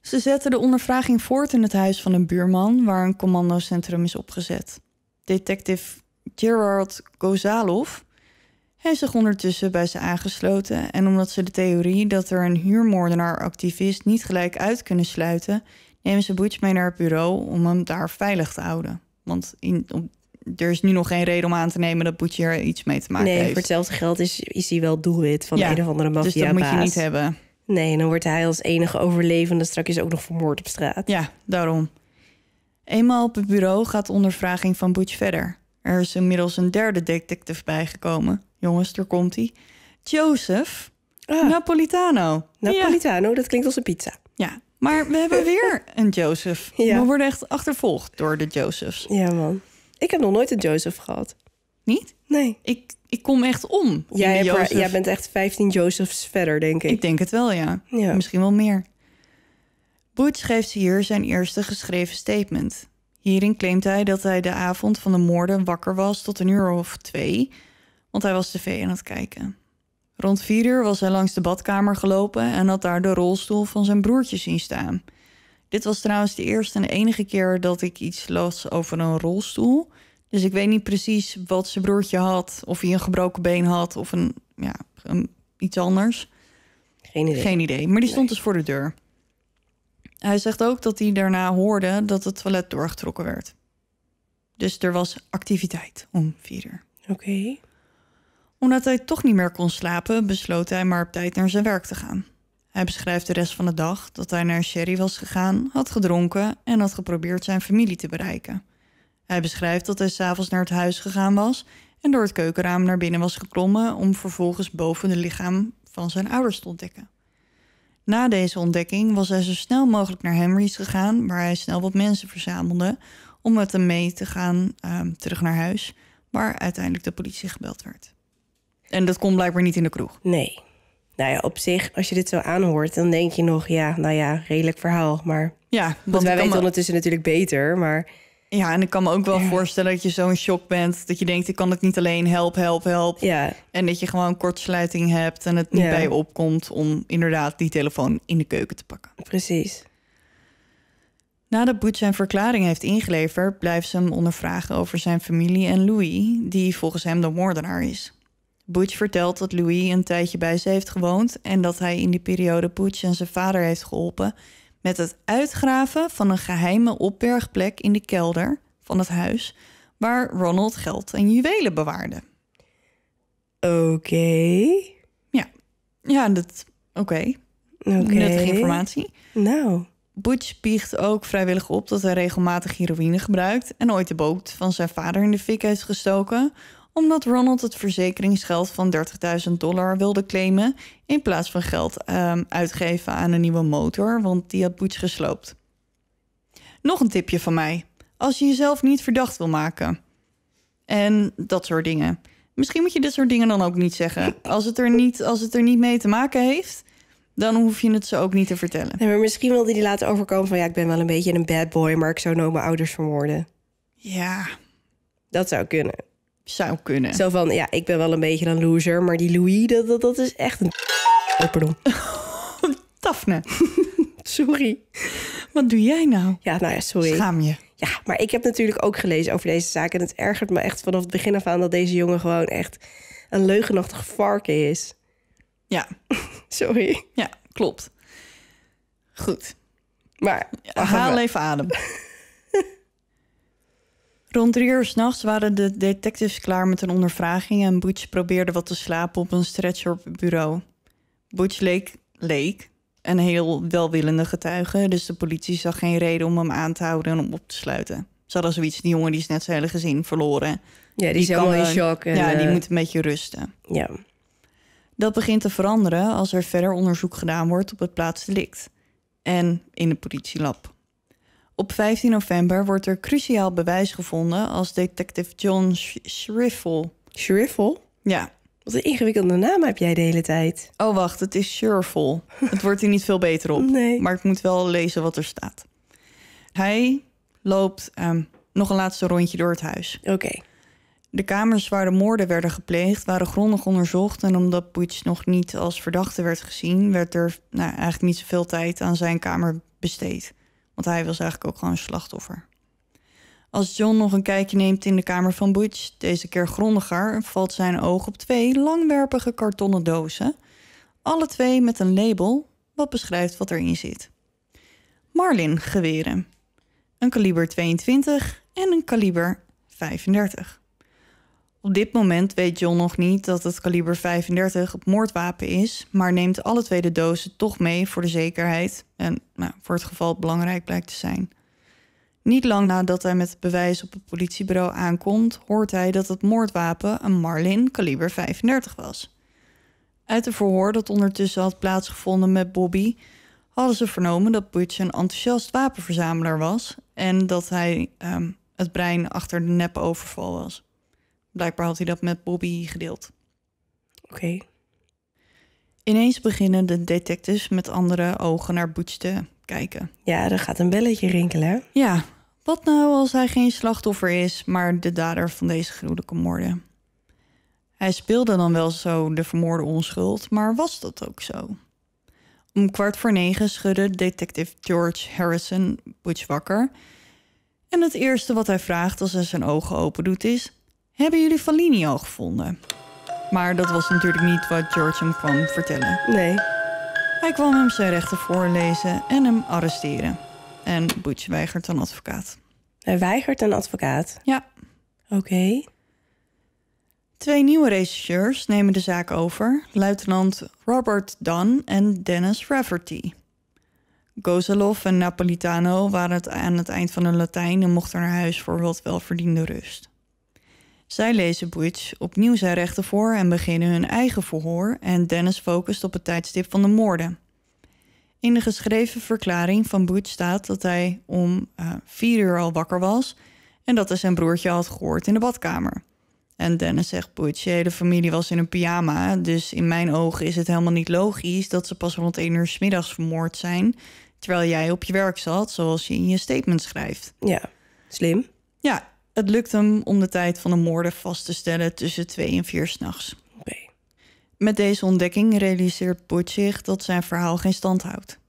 Ze zetten de ondervraging voort in het huis van een buurman waar een commandocentrum is opgezet. Detective Gerard Gozalov heeft zich ondertussen bij ze aangesloten en omdat ze de theorie dat er een huurmoordenaar activist is niet gelijk uit kunnen sluiten, nemen ze Butch mee naar het bureau om hem daar veilig te houden. Want in, er is nu nog geen reden om aan te nemen dat Butch hier iets mee te maken heeft. Nee, voor hetzelfde geld is, is hij wel doelwit van ja, een of andere maffia Dus dat moet je niet hebben. Nee, dan wordt hij als enige overlevende straks ook nog vermoord op straat. Ja, daarom. Eenmaal op het bureau gaat de ondervraging van Butch verder. Er is inmiddels een derde detective bijgekomen. Jongens, er komt hij. Joseph ah. Napolitano. Napolitano, dat klinkt als een pizza. Ja, maar we hebben weer een Joseph. We worden echt achtervolgd door de Josephs. Ja, man. Ik heb nog nooit een Joseph gehad. Niet? Nee. Ik, ik kom echt om. jij, bent echt 15 Josephs verder, denk ik. Ik denk het wel, ja. Misschien wel meer. Butch geeft hier zijn eerste geschreven statement. Hierin claimt hij dat hij de avond van de moorden wakker was tot een uur of twee, want hij was tv aan het kijken. Rond vier uur was hij langs de badkamer gelopen en had daar de rolstoel van zijn broertje zien staan. Dit was trouwens de eerste en enige keer dat ik iets las over een rolstoel. Dus ik weet niet precies wat zijn broertje had. Of hij een gebroken been had of een, ja, iets anders. Geen idee. Geen idee. Maar die stond dus voor de deur. Hij zegt ook dat hij daarna hoorde dat het toilet doorgetrokken werd. Dus er was activiteit om vier uur. Oké. Omdat hij toch niet meer kon slapen, besloot hij maar op tijd naar zijn werk te gaan. Hij beschrijft de rest van de dag dat hij naar Sherry was gegaan, had gedronken en had geprobeerd zijn familie te bereiken. Hij beschrijft dat hij s'avonds naar het huis gegaan was en door het keukenraam naar binnen was geklommen om vervolgens boven het lichaam van zijn ouders te ontdekken. Na deze ontdekking was hij zo snel mogelijk naar Henry's gegaan, waar hij snel wat mensen verzamelde om met hem mee te gaan ehm, terug naar huis, waar uiteindelijk de politie gebeld werd. En dat kon blijkbaar niet in de kroeg. Nee. Nou ja, op zich, als je dit zo aanhoort, dan denk je nog, ja, nou ja, redelijk verhaal. Maar ja, want wij weten ondertussen natuurlijk beter. Maar ja, en ik kan me ook wel voorstellen dat je zo'n shock bent. Dat je denkt, ik kan het niet alleen, help, help, help. Ja. En dat je gewoon kortsluiting hebt en het niet bij je opkomt... om inderdaad die telefoon in de keuken te pakken. Precies. Nadat Butch zijn verklaring heeft ingeleverd... blijft ze hem ondervragen over zijn familie en Louis... die volgens hem de moordenaar is. Butch vertelt dat Louis een tijdje bij ze heeft gewoond... en dat hij in die periode Butch en zijn vader heeft geholpen... Met het uitgraven van een geheime opbergplek in de kelder van het huis waar Ronald geld en juwelen bewaarde. Oké. Ja. Ja, dat. Oké. Okay. Okay. Nuttige informatie. Nou. Butch biecht ook vrijwillig op dat hij regelmatig heroïne gebruikt en ooit de boot van zijn vader in de fik heeft gestoken omdat Ronald het verzekeringsgeld van 30.000 dollar wilde claimen in plaats van geld um, uitgeven aan een nieuwe motor, want die had boets gesloopt. Nog een tipje van mij: als je jezelf niet verdacht wil maken. En dat soort dingen. Misschien moet je dit soort dingen dan ook niet zeggen. Als het er niet, als het er niet mee te maken heeft, dan hoef je het ze ook niet te vertellen. Nee, maar misschien wilde die laten overkomen van ja, ik ben wel een beetje een bad boy, maar ik zou nooit mijn ouders vermoorden. Ja. Dat zou kunnen zou kunnen. Zo van, ja, ik ben wel een beetje een loser, maar die Louis, dat, dat, dat is echt een... Oh, pardon. sorry. Wat doe jij nou? Ja, nou ja, sorry. Schaam je. Ja, maar ik heb natuurlijk ook gelezen over deze zaak. En het ergert me echt vanaf het begin af aan dat deze jongen gewoon echt een leugenachtig varken is. Ja. sorry. Ja, klopt. Goed. Maar haal even adem. Rond drie uur s'nachts waren de detectives klaar met een ondervraging en Butch probeerde wat te slapen op een stretcher op het bureau. Butch leek, leek een heel welwillende getuige, dus de politie zag geen reden om hem aan te houden en om op te sluiten. Ze hadden zoiets, die jongen die is net zijn hele gezin verloren. Ja, die, die is helemaal in eh, shock. En, ja, die eh, moet een beetje rusten. Ja. Dat begint te veranderen als er verder onderzoek gedaan wordt op het plaatsdelict en in de politielab. Op 15 november wordt er cruciaal bewijs gevonden als detective John Shriffle. Ja. Wat een ingewikkelde naam heb jij de hele tijd. Oh, wacht, het is Shriffle. het wordt hier niet veel beter op. Nee. Maar ik moet wel lezen wat er staat. Hij loopt ehm, nog een laatste rondje door het huis. Oké. De kamers waar de moorden werden gepleegd waren grondig onderzocht. En omdat Butch nog niet als verdachte werd gezien, werd er nou, eigenlijk niet zoveel tijd aan zijn kamer besteed want hij was eigenlijk ook gewoon slachtoffer. Als John nog een kijkje neemt in de kamer van Butch, deze keer grondiger, valt zijn oog op twee langwerpige kartonnen dozen. Alle twee met een label wat beschrijft wat erin zit. Marlin geweren. Een kaliber 22 en een kaliber 35. Op dit moment weet John nog niet dat het kaliber 35 het moordwapen is, maar neemt alle twee de dozen toch mee voor de zekerheid en nou, voor het geval het belangrijk blijkt te zijn. Niet lang nadat hij met het bewijs op het politiebureau aankomt, hoort hij dat het moordwapen een Marlin kaliber 35 was. Uit een verhoor dat ondertussen had plaatsgevonden met Bobby, hadden ze vernomen dat Butch een enthousiast wapenverzamelaar was en dat hij ehm, het brein achter de neppe overval was. Blijkbaar had hij dat met Bobby gedeeld. Oké. Ineens beginnen de detectives met andere ogen naar Butch te kijken. Ja, er gaat een belletje rinkelen. Ja, wat nou als hij geen slachtoffer is, maar de dader van deze gruwelijke moorden? Hij speelde dan wel zo de vermoorde onschuld, maar was dat ook zo? Om kwart voor negen schudde detective George Harrison Butch wakker. En het eerste wat hij vraagt als hij zijn ogen open doet is... Hebben jullie al gevonden? Maar dat was natuurlijk niet wat George hem kwam vertellen. Nee. Hij kwam hem zijn rechten voorlezen en hem arresteren. En Butch weigert een advocaat. Hij weigert een advocaat? Ja. Oké. Twee nieuwe rechercheurs nemen de zaak over. Luitenant Robert Dunn en Dennis Rafferty. Gozalov en Napolitano waren het aan het eind van hun Latijn... en mochten naar huis voor wat welverdiende rust. Zij lezen Butch opnieuw zijn rechten voor en beginnen hun eigen verhoor en Dennis focust op het tijdstip van de moorden. In de geschreven verklaring van Butch staat dat hij om uh, vier uur al wakker was en dat hij zijn broertje had gehoord in de badkamer. En Dennis zegt, Butch, je hele familie was in een pyjama, dus in mijn ogen is het helemaal niet logisch dat ze pas rond 1 uur s middags vermoord zijn, terwijl jij op je werk zat, zoals je in je statement schrijft. Ja, slim. Ja, het lukt hem om de tijd van de moorden vast te stellen tussen twee en vier s'nachts. Okay. Met deze ontdekking realiseert Butch zich dat zijn verhaal geen stand houdt.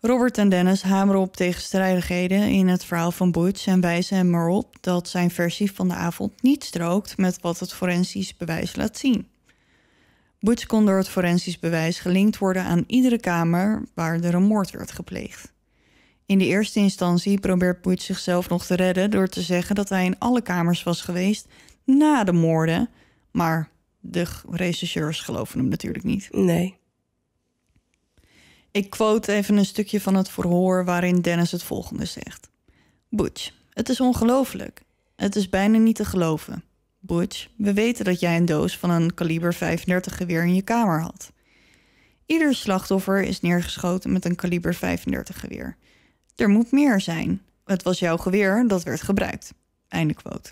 Robert en Dennis hameren op tegenstrijdigheden in het verhaal van Butch en wijzen hem erop dat zijn versie van de avond niet strookt met wat het forensisch bewijs laat zien. Butch kon door het forensisch bewijs gelinkt worden aan iedere kamer waar er een moord werd gepleegd. In de eerste instantie probeert Poet zichzelf nog te redden door te zeggen dat hij in alle kamers was geweest na de moorden. Maar de rechercheurs geloven hem natuurlijk niet. Nee. Ik quote even een stukje van het verhoor waarin Dennis het volgende zegt. Butch, het is ongelooflijk. Het is bijna niet te geloven. Butch, we weten dat jij een doos van een kaliber 35 geweer in je kamer had. Ieder slachtoffer is neergeschoten met een kaliber 35 geweer. Er moet meer zijn. Het was jouw geweer, dat werd gebruikt. Einde quote.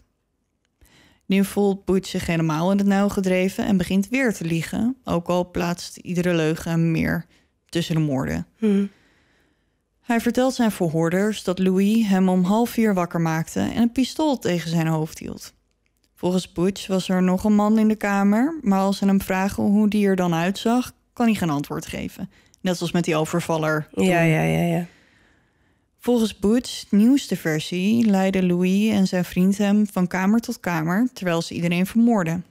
Nu voelt Butch zich helemaal in het nauw gedreven en begint weer te liegen, ook al plaatst iedere leugen meer tussen de moorden. Hmm. Hij vertelt zijn verhoorders dat Louis hem om half vier wakker maakte en een pistool tegen zijn hoofd hield. Volgens Butch was er nog een man in de kamer, maar als ze hem vragen hoe die er dan uitzag, kan hij geen antwoord geven. Net zoals met die overvaller. Ja, ja, ja, ja. Volgens Boots nieuwste versie leidden Louis en zijn vriend hem van kamer tot kamer terwijl ze iedereen vermoorden.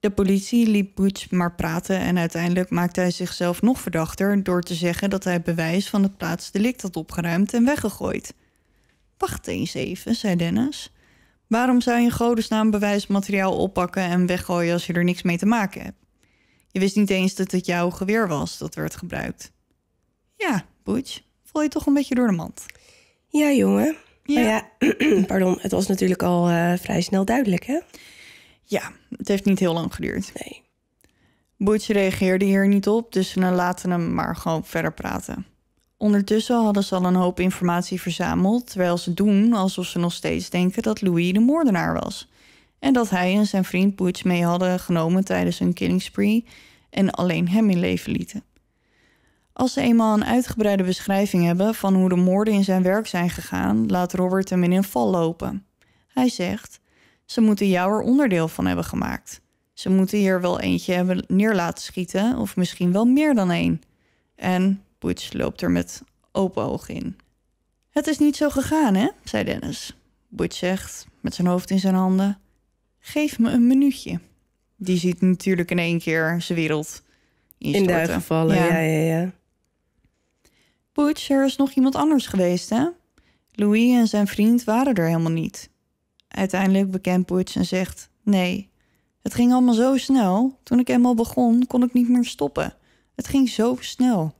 De politie liet Boots maar praten en uiteindelijk maakte hij zichzelf nog verdachter door te zeggen dat hij bewijs van het plaatsdelict had opgeruimd en weggegooid. Wacht eens even, zei Dennis. Waarom zou je in godesnaam bewijsmateriaal oppakken en weggooien als je er niks mee te maken hebt? Je wist niet eens dat het jouw geweer was dat werd gebruikt. Ja, Butch, Gooi je toch een beetje door de mand. Ja, jongen. Ja. Maar nou ja, pardon, het was natuurlijk al eh, vrij snel duidelijk, hè? Ja, het heeft niet heel lang geduurd. Nee. Butch reageerde hier niet op, dus ze laten hem maar gewoon verder praten. Ondertussen hadden ze al een hoop informatie verzameld, terwijl ze doen alsof ze nog steeds denken dat Louis de moordenaar was. En dat hij en zijn vriend Butch mee hadden genomen tijdens hun killing spree en alleen hem in leven lieten. Als ze eenmaal een uitgebreide beschrijving hebben van hoe de moorden in zijn werk zijn gegaan, laat Robert hem in een val lopen. Hij zegt: Ze moeten jou er onderdeel van hebben gemaakt. Ze moeten hier wel eentje hebben neer laten schieten, of misschien wel meer dan één. En Butch loopt er met open oog in. Het is niet zo gegaan, hè? zei Dennis. Butch zegt, met zijn hoofd in zijn handen: Geef me een minuutje. Die ziet natuurlijk in één keer zijn wereld. In duiven vallen, ja. ja. ja. Butch, er is nog iemand anders geweest, hè? Louis en zijn vriend waren er helemaal niet. Uiteindelijk bekent Butch en zegt: Nee, het ging allemaal zo snel. Toen ik eenmaal begon, kon ik niet meer stoppen. Het ging zo snel.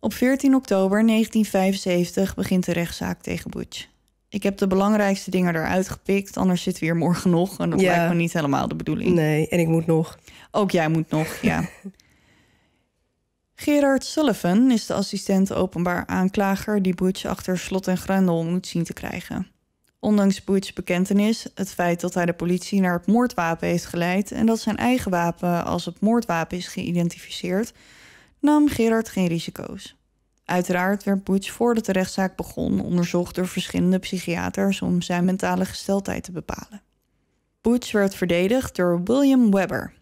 Op 14 oktober 1975 begint de rechtszaak tegen Butch. Ik heb de belangrijkste dingen eruit gepikt, anders zitten we hier morgen nog. En dat ja. lijkt me niet helemaal de bedoeling. Nee, en ik moet nog. Ook jij moet nog, ja. Gerard Sullivan is de assistent openbaar aanklager die Butch achter slot en grendel moet zien te krijgen. Ondanks Butch's bekentenis, het feit dat hij de politie naar het moordwapen heeft geleid en dat zijn eigen wapen als het moordwapen is geïdentificeerd, nam Gerard geen risico's. Uiteraard werd Butch voordat de rechtszaak begon onderzocht door verschillende psychiaters om zijn mentale gesteldheid te bepalen. Butch werd verdedigd door William Webber.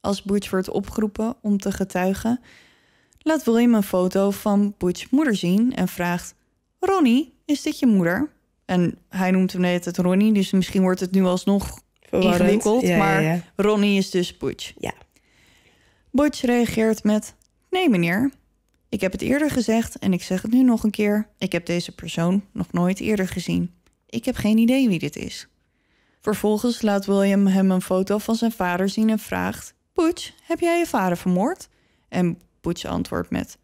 Als Butch werd opgeroepen om te getuigen, laat William een foto van Butch moeder zien en vraagt: Ronnie, is dit je moeder? En hij noemt hem net het Ronnie, dus misschien wordt het nu alsnog ingewikkeld. Ja, maar ja, Ronnie is dus Butch. Ja. Butch reageert met: Nee, meneer. Ik heb het eerder gezegd en ik zeg het nu nog een keer. Ik heb deze persoon nog nooit eerder gezien. Ik heb geen idee wie dit is. Vervolgens laat William hem een foto van zijn vader zien en vraagt: Butch, heb jij je vader vermoord? En Butch antwoordt met: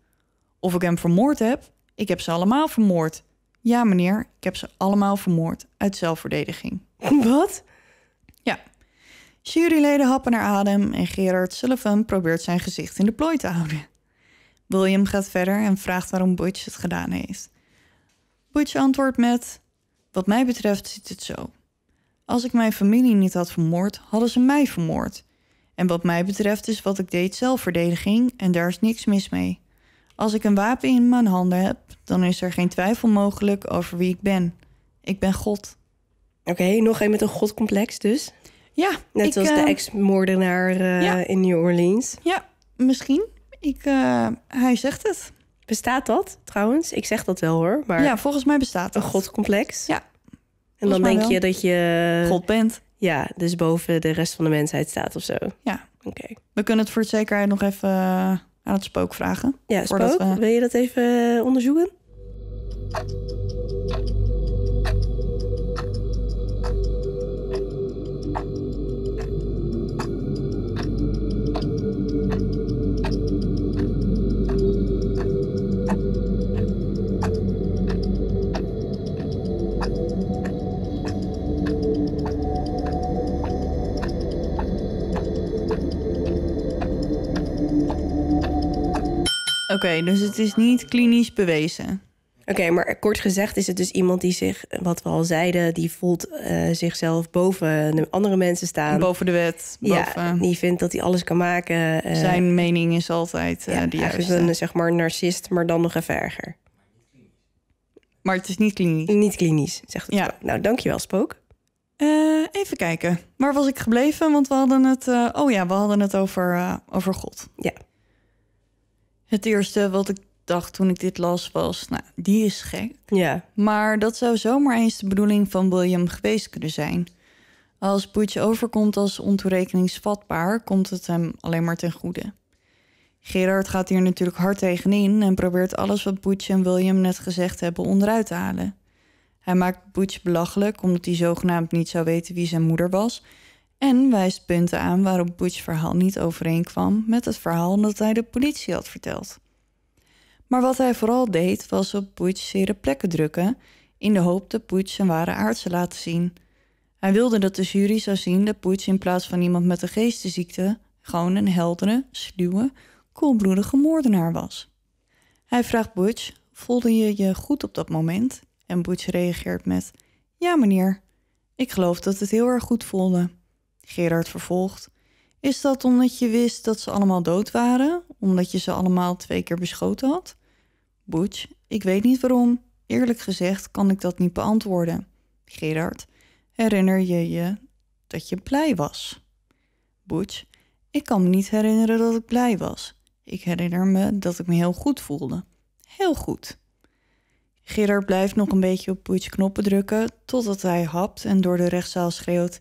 Of ik hem vermoord heb? Ik heb ze allemaal vermoord. Ja, meneer, ik heb ze allemaal vermoord uit zelfverdediging. Wat? Ja. Juryleden happen naar adem en Gerard Sullivan probeert zijn gezicht in de plooi te houden. William gaat verder en vraagt waarom Butch het gedaan heeft. Butch antwoordt met: Wat mij betreft zit het zo. Als ik mijn familie niet had vermoord, hadden ze mij vermoord. En wat mij betreft is wat ik deed zelfverdediging en daar is niks mis mee. Als ik een wapen in mijn handen heb, dan is er geen twijfel mogelijk over wie ik ben. Ik ben God. Oké, nog een met een godcomplex dus. Ja. Net zoals de eh, ex-moordenaar eh, in New Orleans. Ja, misschien. Ik, eh, hij zegt het. Bestaat dat trouwens? Ik zeg dat wel hoor. Maar ja, volgens mij bestaat dat. Een godcomplex? Ja. En dan denk je dat je... God bent. Ja, dus boven de rest van de mensheid staat of zo. Ja. Oké. We kunnen het voor het zekerheid nog even eh, aan het spook vragen. Ja, spook, wil je dat even eh, onderzoeken? Oké, dus het is niet klinisch bewezen. Oké, maar kort gezegd is het dus iemand die zich, wat we al zeiden, die voelt eh, zichzelf boven de andere mensen staan. Boven de wet. Boven... Ja, die vindt dat hij alles kan maken. Eh. Zijn mening is altijd eh, die juiste. Is een, zeg maar, narcist, maar dan nog even erger. Maar het is niet klinisch. Niet klinisch, zegt het. Ja. Nou, dankjewel, Spook. even kijken. Waar was ik gebleven? Want we hadden het. oh ja, we hadden het over, over God. Ja. Het eerste wat ik dacht toen ik dit las was, nou, die is gek. Ja. Maar dat zou zomaar eens de bedoeling van William geweest kunnen zijn. Als Butch overkomt als ontoerekeningsvatbaar, komt het hem alleen maar ten goede. Gerard gaat hier natuurlijk hard tegenin en probeert alles wat Butch en William net gezegd hebben onderuit te halen. Hij maakt Butch belachelijk omdat hij zogenaamd niet zou weten wie zijn moeder was en wijst punten aan waarop Butch's verhaal niet overeenkwam met het verhaal dat hij de politie had verteld. Maar wat hij vooral deed was op Butch zere plekken drukken in de hoop dat Butch zijn ware aard zou laten zien. Hij wilde dat de jury zou zien dat Butch in plaats van iemand met een geestenziekte gewoon een heldere, sluwe, koelbloedige moordenaar was. Hij vraagt Butch: Voelde je je goed op dat moment? En Butch reageert met: Ja, meneer. Ik geloof dat het heel erg goed voelde. Gerard vervolgt. Is dat omdat je wist dat ze allemaal dood waren? Omdat je ze allemaal twee keer beschoten had? Butch, ik weet niet waarom. Eerlijk gezegd kan ik dat niet beantwoorden. Gerard, herinner je je dat je blij was? Butch, ik kan me niet herinneren dat ik blij was. Ik herinner me dat ik me heel goed voelde. Heel goed. Gerard blijft nog een beetje op Butch knoppen drukken totdat hij hapt en door de rechtszaal schreeuwt: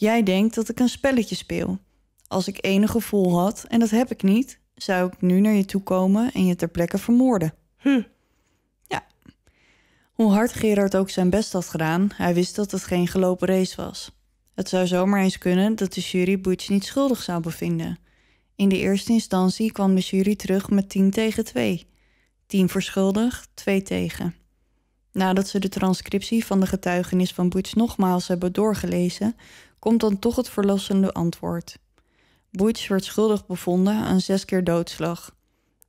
Jij denkt dat ik een spelletje speel. Als ik enig gevoel had, en dat heb ik niet, zou ik nu naar je toe komen en je ter plekke vermoorden. Huh. Hm. Ja. Hoe hard Gerard ook zijn best had gedaan, hij wist dat het geen gelopen race was. Het zou zomaar eens kunnen dat de jury Butch niet schuldig zou bevinden. In de eerste instantie kwam de jury terug met 10 tegen 2. 10 voor schuldig, 2 tegen. Nadat ze de transcriptie van de getuigenis van Butch nogmaals hebben doorgelezen, komt dan toch het verlossende antwoord. Butch wordt schuldig bevonden aan zes keer doodslag.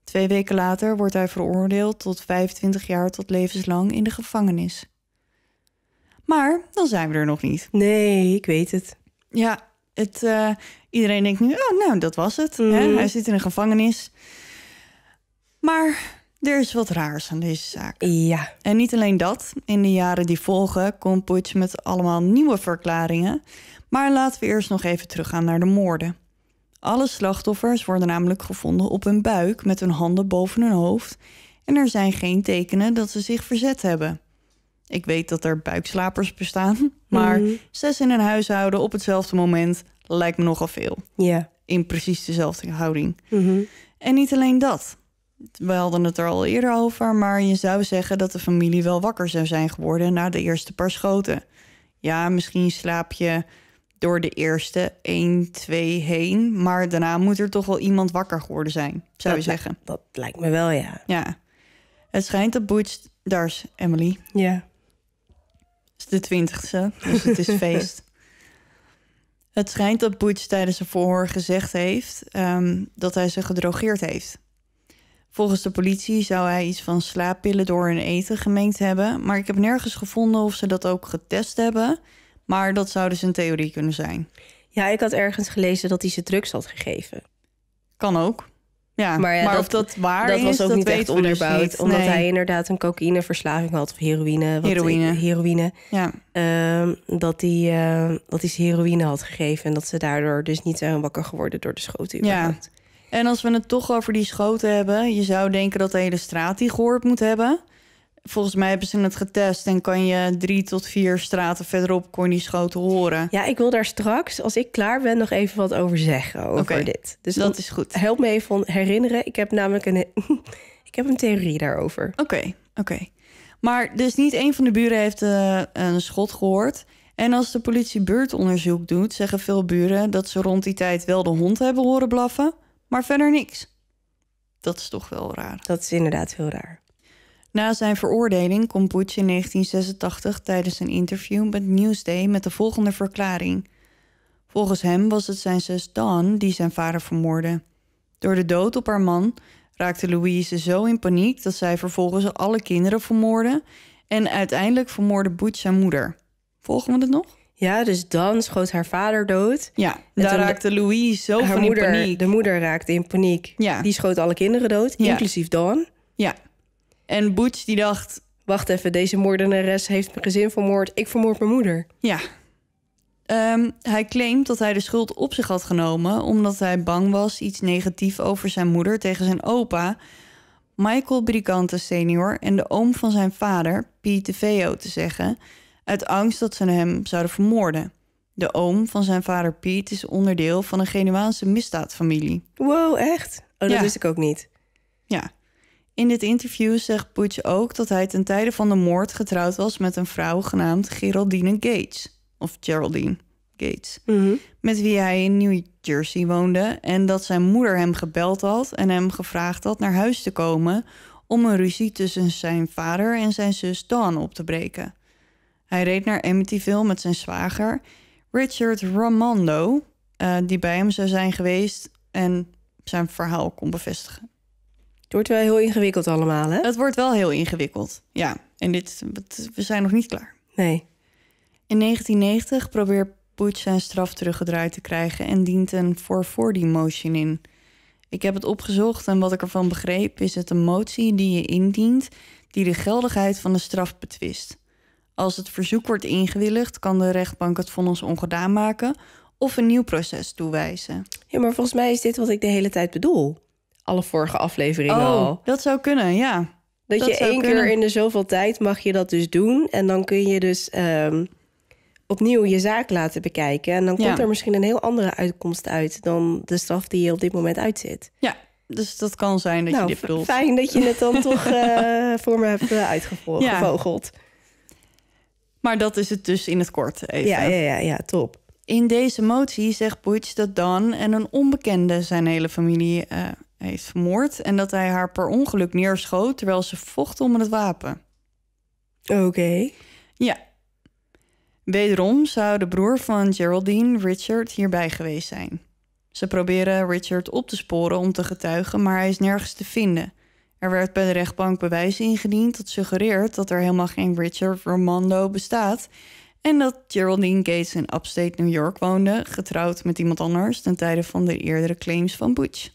Twee weken later wordt hij veroordeeld tot 25 jaar tot levenslang in de gevangenis. Maar dan zijn we er nog niet. Nee, ik weet het. Ja, het, eh, iedereen denkt nu, oh nou, dat was het. Hè? Mhm. Hij zit in een gevangenis. Maar er is wat raars aan deze zaak. Ja. En niet alleen dat. In de jaren die volgen komt Butch met allemaal nieuwe verklaringen. Maar laten we eerst nog even teruggaan naar de moorden. Alle slachtoffers worden namelijk gevonden op hun buik met hun handen boven hun hoofd en er zijn geen tekenen dat ze zich verzet hebben. Ik weet dat er buikslapers bestaan, maar mhm. zes in een huishouden op hetzelfde moment lijkt me nogal veel. Ja. In precies dezelfde houding. Mhm. En niet alleen dat. We hadden het er al eerder over, maar je zou zeggen dat de familie wel wakker zou zijn geworden na de eerste paar schoten. Ja, misschien slaap je door de eerste 1, 2 heen. Maar daarna moet er toch wel iemand wakker geworden zijn, zou je zeggen. Dat lijkt me wel, ja. Ja. Het schijnt dat Butch... Daar is Emily. Ja. Het is de twintigste, dus het is feest. Het schijnt dat Butch tijdens een voorhoor gezegd heeft... Ehm, dat hij ze gedrogeerd heeft. Volgens de politie zou hij iets van slaappillen door hun eten gemengd hebben... maar ik heb nergens gevonden of ze dat ook getest hebben... Maar dat zou dus een theorie kunnen zijn. Ja, ik had ergens gelezen dat hij ze drugs had gegeven. Kan ook. Ja, maar, ja, dat, of dat waar is, was ook dat niet echt dus onderbouwd. Omdat hij inderdaad een cocaïneverslaving had. Of heroïne. Wat heroïne. heroïne. Ja. Ehm, dat, hij, ehm, dat hij ze heroïne had gegeven. En dat ze daardoor dus niet zijn wakker geworden door de schoten. Ja. En als we het toch over die schoten hebben. Je zou denken dat de hele straat die gehoord moet hebben. Volgens mij hebben ze het getest en kan je drie tot vier straten verderop kon die schoten horen. Ja, ik wil daar straks, als ik klaar ben, nog even wat over zeggen over dit. Dus dat is goed. Help me even herinneren. Ik heb namelijk een, ik heb een theorie daarover. Oké, oké. Maar dus niet één van de buren heeft eh, een schot gehoord. En als de politie buurtonderzoek doet, zeggen veel buren dat ze rond die tijd wel de hond hebben horen blaffen, maar verder niks. Dat is toch wel raar. Dat is inderdaad heel raar. Na zijn veroordeling komt Butch in 1986 tijdens een interview met Newsday met de volgende verklaring. Volgens hem was het zijn zus Dawn die zijn vader vermoordde. Door de dood op haar man raakte Louise zo in paniek dat zij vervolgens alle kinderen vermoordde en uiteindelijk vermoordde Butch zijn moeder. Volgen we het nog? Ja, dus Dan schoot haar vader dood. Ja, daar raakte Louise zo haar moeder, in paniek. De moeder raakte in paniek. Ja. Die schoot alle kinderen dood, inclusief Dan. Ja. En Butch die dacht... Wacht even, deze moordenares heeft mijn gezin vermoord. Ik vermoord mijn moeder. Ja. Ehm, hij claimt dat hij de schuld op zich had genomen... omdat hij bang was iets negatiefs over zijn moeder tegen zijn opa... Michael Brigante senior en de oom van zijn vader, Piet de Veo, te zeggen... uit angst dat ze hem zouden vermoorden. De oom van zijn vader Piet is onderdeel van een Genuaanse misdaadfamilie. Wow, echt? Oh, dat wist ik ook niet. Ja. In dit interview zegt Butch ook dat hij ten tijde van de moord getrouwd was met een vrouw genaamd Geraldine Gates. Of Geraldine Gates. Mhm. Met wie hij in New Jersey woonde. En dat zijn moeder hem gebeld had en hem gevraagd had naar huis te komen. om een ruzie tussen zijn vader en zijn zus Dawn op te breken. Hij reed naar Amityville met zijn zwager Richard Ramondo, eh, die bij hem zou zijn geweest en zijn verhaal kon bevestigen. Het wordt wel heel ingewikkeld allemaal, hè? Het wordt wel heel ingewikkeld, ja. En dit, we zijn nog niet klaar. Nee. In 1990 probeert Bush zijn straf teruggedraaid te krijgen... en dient een 40 motion in. Ik heb het opgezocht en wat ik ervan begreep... is het een motie die je indient... die de geldigheid van de straf betwist. Als het verzoek wordt ingewilligd... kan de rechtbank het vonnis ongedaan maken... of een nieuw proces toewijzen. Ja, maar volgens mij is dit wat ik de hele tijd bedoel alle vorige afleveringen oh, al. Dat zou kunnen, ja. Dat, dat je één kunnen. keer in de zoveel tijd mag je dat dus doen. En dan kun je dus ehm, opnieuw je zaak laten bekijken. En dan komt er misschien een heel andere uitkomst uit dan de straf die je op dit moment uitzit. Ja, dus dat kan zijn dat je nou, dit Fijn dat je het dan toch eh, voor me hebt eh, uitgevogeld. Ja. Maar dat is het dus in het kort even. Ja, ja, ja, ja top. In deze motie zegt Butch dat Dan en een onbekende zijn hele familie eh, hij is vermoord en dat hij haar per ongeluk neerschoot terwijl ze vocht om het wapen. Oké. Ja. Wederom zou de broer van Geraldine, Richard, hierbij geweest zijn. Ze proberen Richard op te sporen om te getuigen, maar hij is nergens te vinden. Er werd bij de rechtbank bewijs ingediend dat suggereert dat er helemaal geen Richard Romando bestaat en dat Geraldine Gates in upstate New York woonde, getrouwd met iemand anders ten tijde van de eerdere claims van Butch.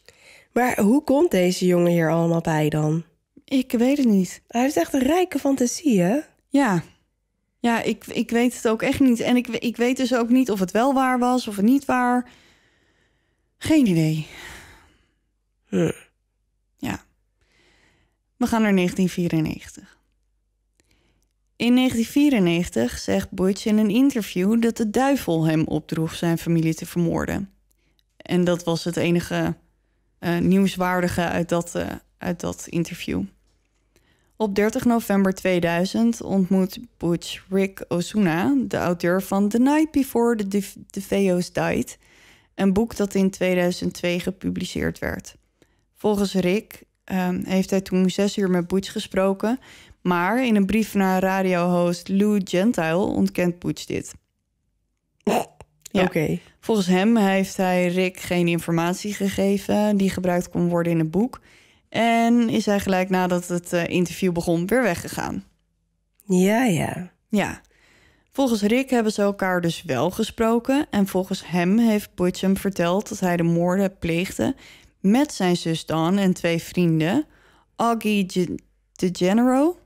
Maar hoe komt deze jongen hier allemaal bij dan? Ik weet het niet. Hij heeft echt een rijke fantasie, hè? Ja. Ja, ik, ik weet het ook echt niet. En ik, ik weet dus ook niet of het wel waar was of het niet waar. Geen idee. Hm. Ja. We gaan naar 1994. In 1994 zegt Butch in een interview dat de duivel hem opdroeg zijn familie te vermoorden. En dat was het enige eh, nieuwswaardige uit dat, eh, uit dat interview. Op 30 november 2000 ontmoet Butch Rick Osuna, de auteur van The Night Before the VOs Died, een boek dat in 2002 gepubliceerd werd. Volgens Rick ehm, heeft hij toen zes uur met Butch gesproken, maar in een brief naar radiohost Lou Gentile ontkent Butch dit. Oh, oké. Volgens hem heeft hij Rick geen informatie gegeven die gebruikt kon worden in het boek. En is hij gelijk nadat het eh, interview begon weer weggegaan. Ja, ja. Ja. Volgens Rick hebben ze elkaar dus wel gesproken. En volgens hem heeft Butch hem verteld dat hij de moorden pleegde met zijn zus Dan en twee vrienden. Augie G DeGenero.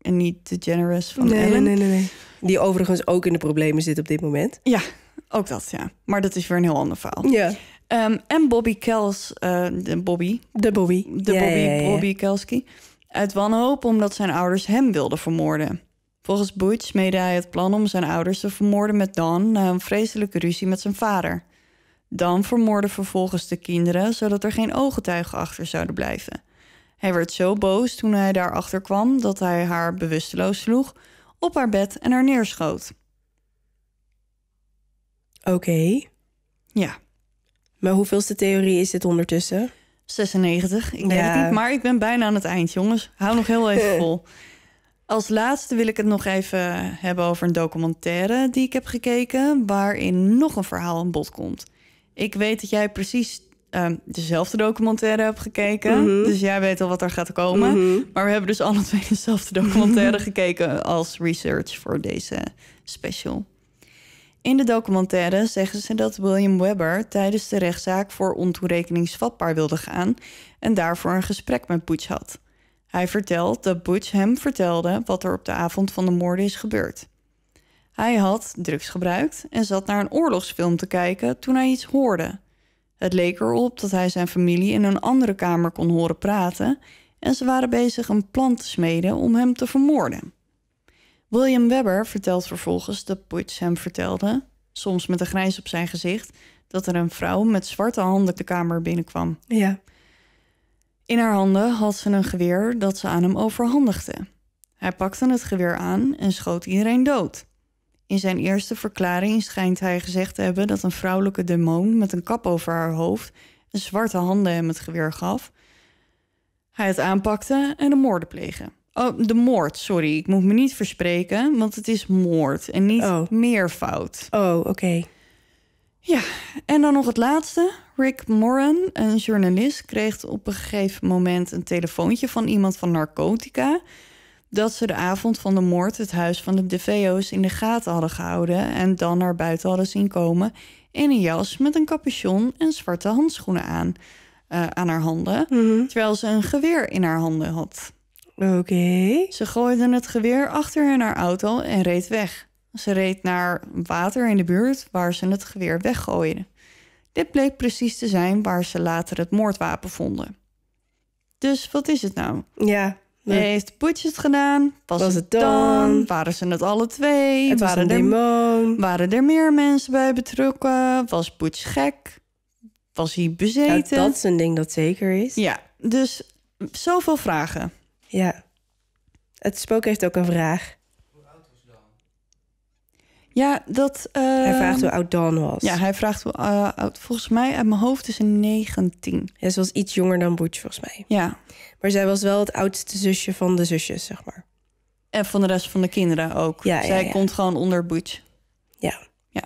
En niet DeGeneres van nee, Ellen. Nee, nee, nee. Die overigens ook in de problemen zit op dit moment. Ja, ook dat, ja. Maar dat is weer een heel ander verhaal. Ja. Ehm, en Bobby Kels, eh, de Bobby. De Bobby. De Bobby, Bobby Kelski. Uit wanhoop omdat zijn ouders hem wilden vermoorden. Volgens Butch meedde hij het plan om zijn ouders te vermoorden met Dan na een vreselijke ruzie met zijn vader. Dan vermoorde vervolgens de kinderen zodat er geen ooggetuigen achter zouden blijven. Hij werd zo boos toen hij daarachter kwam dat hij haar bewusteloos sloeg, op haar bed en haar neerschoot. Oké. Ja. Maar hoeveelste theorie is dit ondertussen? 96. Ik weet ja. het niet, maar ik ben bijna aan het eind, jongens. Hou nog heel even vol. Als laatste wil ik het nog even hebben over een documentaire die ik heb gekeken, waarin nog een verhaal aan bod komt. Ik weet dat jij precies ehm, dezelfde documentaire hebt gekeken, mhm. dus jij weet al wat er gaat komen. Mhm. Maar we hebben dus alle twee dezelfde documentaire mhm. gekeken als research voor deze special. In de documentaire zeggen ze dat William Webber tijdens de rechtszaak voor ontoerekeningsvatbaar wilde gaan en daarvoor een gesprek met Butch had. Hij vertelt dat Butch hem vertelde wat er op de avond van de moorden is gebeurd. Hij had drugs gebruikt en zat naar een oorlogsfilm te kijken toen hij iets hoorde. Het leek erop dat hij zijn familie in een andere kamer kon horen praten en ze waren bezig een plan te smeden om hem te vermoorden. William Webber vertelt vervolgens dat Butch hem vertelde, soms met een grijns op zijn gezicht, dat er een vrouw met zwarte handen de kamer binnenkwam. Ja. In haar handen had ze een geweer dat ze aan hem overhandigde. Hij pakte het geweer aan en schoot iedereen dood. In zijn eerste verklaring schijnt hij gezegd te hebben dat een vrouwelijke demon met een kap over haar hoofd en zwarte handen hem het geweer gaf. Hij het aanpakte en de moorden plegen. Oh, de moord, sorry. Ik moet me niet verspreken, want het is moord en niet oh. meer meervoud. Oh, oké. Ja, en dan nog het laatste. Rick Moran, een journalist, kreeg op een gegeven moment een telefoontje van iemand van Narcotica. Dat ze de avond van de moord het huis van de DeVeo's in de gaten hadden gehouden en dan naar buiten hadden zien komen in een jas met een capuchon en zwarte handschoenen aan, eh, aan haar handen, mhm. terwijl ze een geweer in haar handen had. Oké. Ze gooiden het geweer achter in haar auto en reed weg. Ze reed naar water in de buurt waar ze het geweer weggooide. Dit bleek precies te zijn waar ze later het moordwapen vonden. Dus wat is het nou? Ja. Heeft Butch het gedaan? Was, het dan? Waren ze het alle twee? Het waren was een er, demon. Waren er meer mensen bij betrokken? Was Butch gek? Was hij bezeten? dat is een ding dat zeker is. Ja, dus zoveel vragen. Ja. Het spook heeft ook een vraag. Hoe oud was Dan? Ja, dat... Hij ehm, vraagt hoe oud Dan was. Ja, hij vraagt hoe eh, oud... Volgens mij uit mijn hoofd is een 19. Ja, ze was iets jonger dan Butch, volgens mij. Ja. Maar zij was wel het oudste zusje van de zusjes, zeg maar. En van de rest van de kinderen ook. Ja, zij ja, komt gewoon onder Butch. Ja. Ja.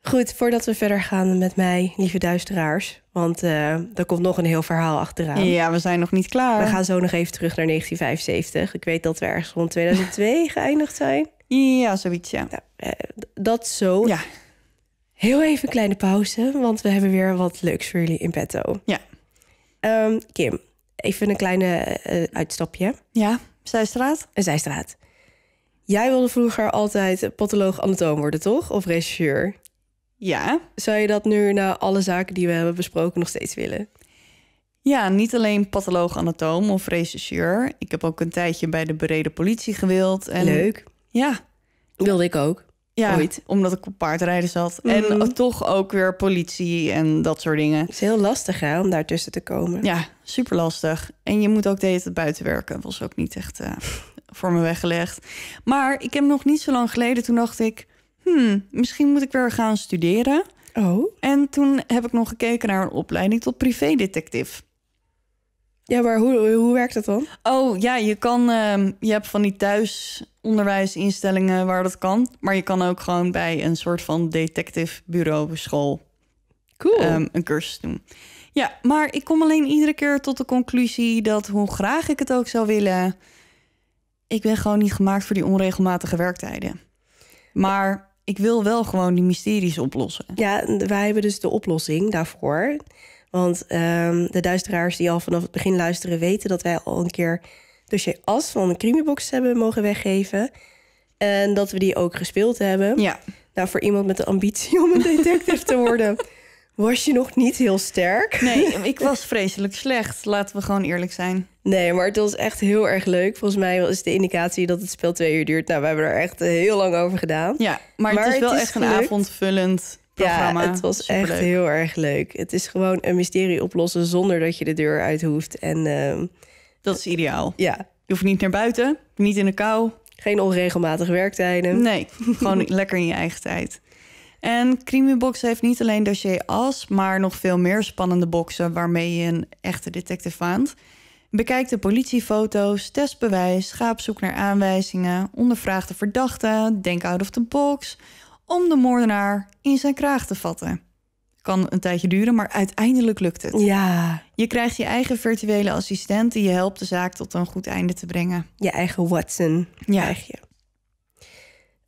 Goed, voordat we verder gaan met mij, lieve duisteraars... Want uh, er komt nog een heel verhaal achteraan. Ja, we zijn nog niet klaar. We gaan zo nog even terug naar 1975. Ik weet dat we ergens rond 2002 geëindigd zijn. Ja, zoiets, ja. Nou, eh, dat zo. Ja. Heel even een kleine pauze, want we hebben weer wat leuks voor jullie in petto. Ja. Ehm, Kim, even een kleine eh, uitstapje. Ja, zijstraat. Een zijstraat. Jij wilde vroeger altijd patoloog-anatoom worden, toch? Of regisseur? Ja. Zou je dat nu na alle zaken die we hebben besproken nog steeds willen? Ja, niet alleen patholoog-anatoom of rechercheur. Ik heb ook een tijdje bij de bereden politie gewild. En... Leuk. Ja. Wilde ik ook. Ja, Ooit. omdat ik op paardrijden zat. En mhm. toch ook weer politie en dat soort dingen. Het is heel lastig hè, om daartussen te komen. Ja, super lastig. En je moet ook de hele tijd buiten werken. Dat was ook niet echt eh, voor me weggelegd. Maar ik heb nog niet zo lang geleden, toen dacht ik... Hmm, misschien moet ik weer gaan studeren. Oh. En toen heb ik nog gekeken naar een opleiding tot privédetectief. Ja, maar hoe, hoe werkt dat dan? Oh ja, je kan. Ehm, je hebt van die thuisonderwijsinstellingen waar dat kan. Maar je kan ook gewoon bij een soort van detective bureau school cool. Um, een cursus doen. Ja, maar ik kom alleen iedere keer tot de conclusie dat hoe graag ik het ook zou willen, ik ben gewoon niet gemaakt voor die onregelmatige werktijden. Maar ik wil wel gewoon die mysteries oplossen. Ja, wij hebben dus de oplossing daarvoor. Want ehm, de duisteraars die al vanaf het begin luisteren weten dat wij al een keer dossier As van een Crimibox hebben mogen weggeven. En dat we die ook gespeeld hebben. Ja. Nou, voor iemand met de ambitie om een detective te worden. was je nog niet heel sterk. Nee, ik was vreselijk slecht. Laten we gewoon eerlijk zijn. Nee, maar het was echt heel erg leuk. Volgens mij is de indicatie dat het spel twee uur duurt. Nou, we hebben er echt heel lang over gedaan. Ja, maar, het is wel echt een avondvullend programma. Ja, het was echt heel erg leuk. Het is gewoon een mysterie oplossen zonder dat je de deur uit hoeft. En, ehm, dat is ideaal. Ja. Je hoeft niet naar buiten, niet in de kou. Geen onregelmatige werktijden. Nee, gewoon lekker in je eigen tijd. En Creamybox heeft niet alleen dossier as, maar nog veel meer spannende boxen waarmee je een echte detective waant. Bekijk de politiefoto's, testbewijs, ga op zoek naar aanwijzingen, ondervraag de verdachte, denk out of the box, om de moordenaar in zijn kraag te vatten. Kan een tijdje duren, maar uiteindelijk lukt het. Ja. Je krijgt je eigen virtuele assistent die je helpt de zaak tot een goed einde te brengen. Je eigen Watson. Ja. Krijg je.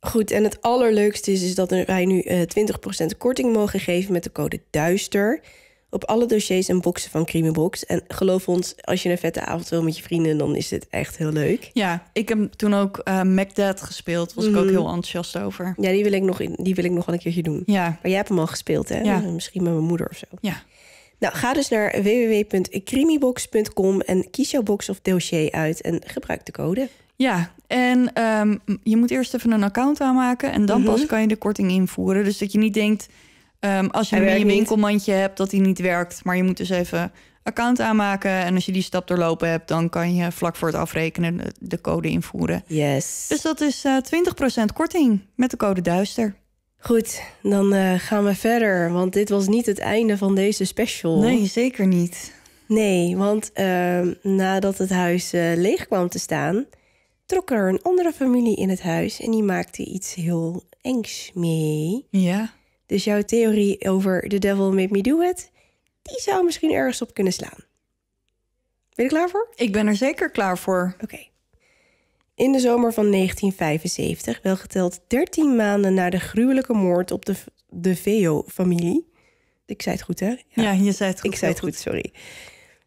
Goed, en het allerleukste is, is dat wij nu 20% eh, korting mogen geven met de code DUISTER. Op alle dossiers en boxen van Creamybox. En geloof ons, als je een vette avond wil met je vrienden, dan is dit echt heel leuk. Ja, ik heb toen ook uh, eh, MacDad gespeeld. Was ik ook mhm. heel enthousiast over. Ja, die wil, ik nog in, die wil ik nog wel een keertje doen. Ja. Maar jij hebt hem al gespeeld, hè? Ja. Misschien met mijn moeder of zo. Ja. Nou, ga dus naar www.creamybox.com en kies jouw box of dossier uit en gebruik de code. Ja, en ehm, je moet eerst even een account aanmaken en dan pas mhm. kan je de korting invoeren. Dus dat je niet denkt, ehm, als je een winkelmandje hebt, dat die niet werkt. Maar je moet dus even account aanmaken. En als je die stap doorlopen hebt, dan kan je vlak voor het afrekenen de code invoeren. Yes. Dus dat is uh, eh, 20% korting met de code Duister. Goed, dan eh, gaan we verder. Want dit was niet het einde van deze special. Nee, zeker niet. Nee, want ehm, nadat het huis eh, leeg kwam te staan trok er een andere familie in het huis en die maakte iets heel engs mee. Ja. Dus jouw theorie over The Devil Made Me Do It, die zou misschien ergens op kunnen slaan. Ben je er klaar voor? Ik ben er zeker klaar voor. Oké. In de zomer van 1975, wel geteld 13 maanden na de gruwelijke moord op de, de Veo-familie. Ik zei het goed, hè? Ja. je zei het goed. Ik zei het goed, goed. sorry.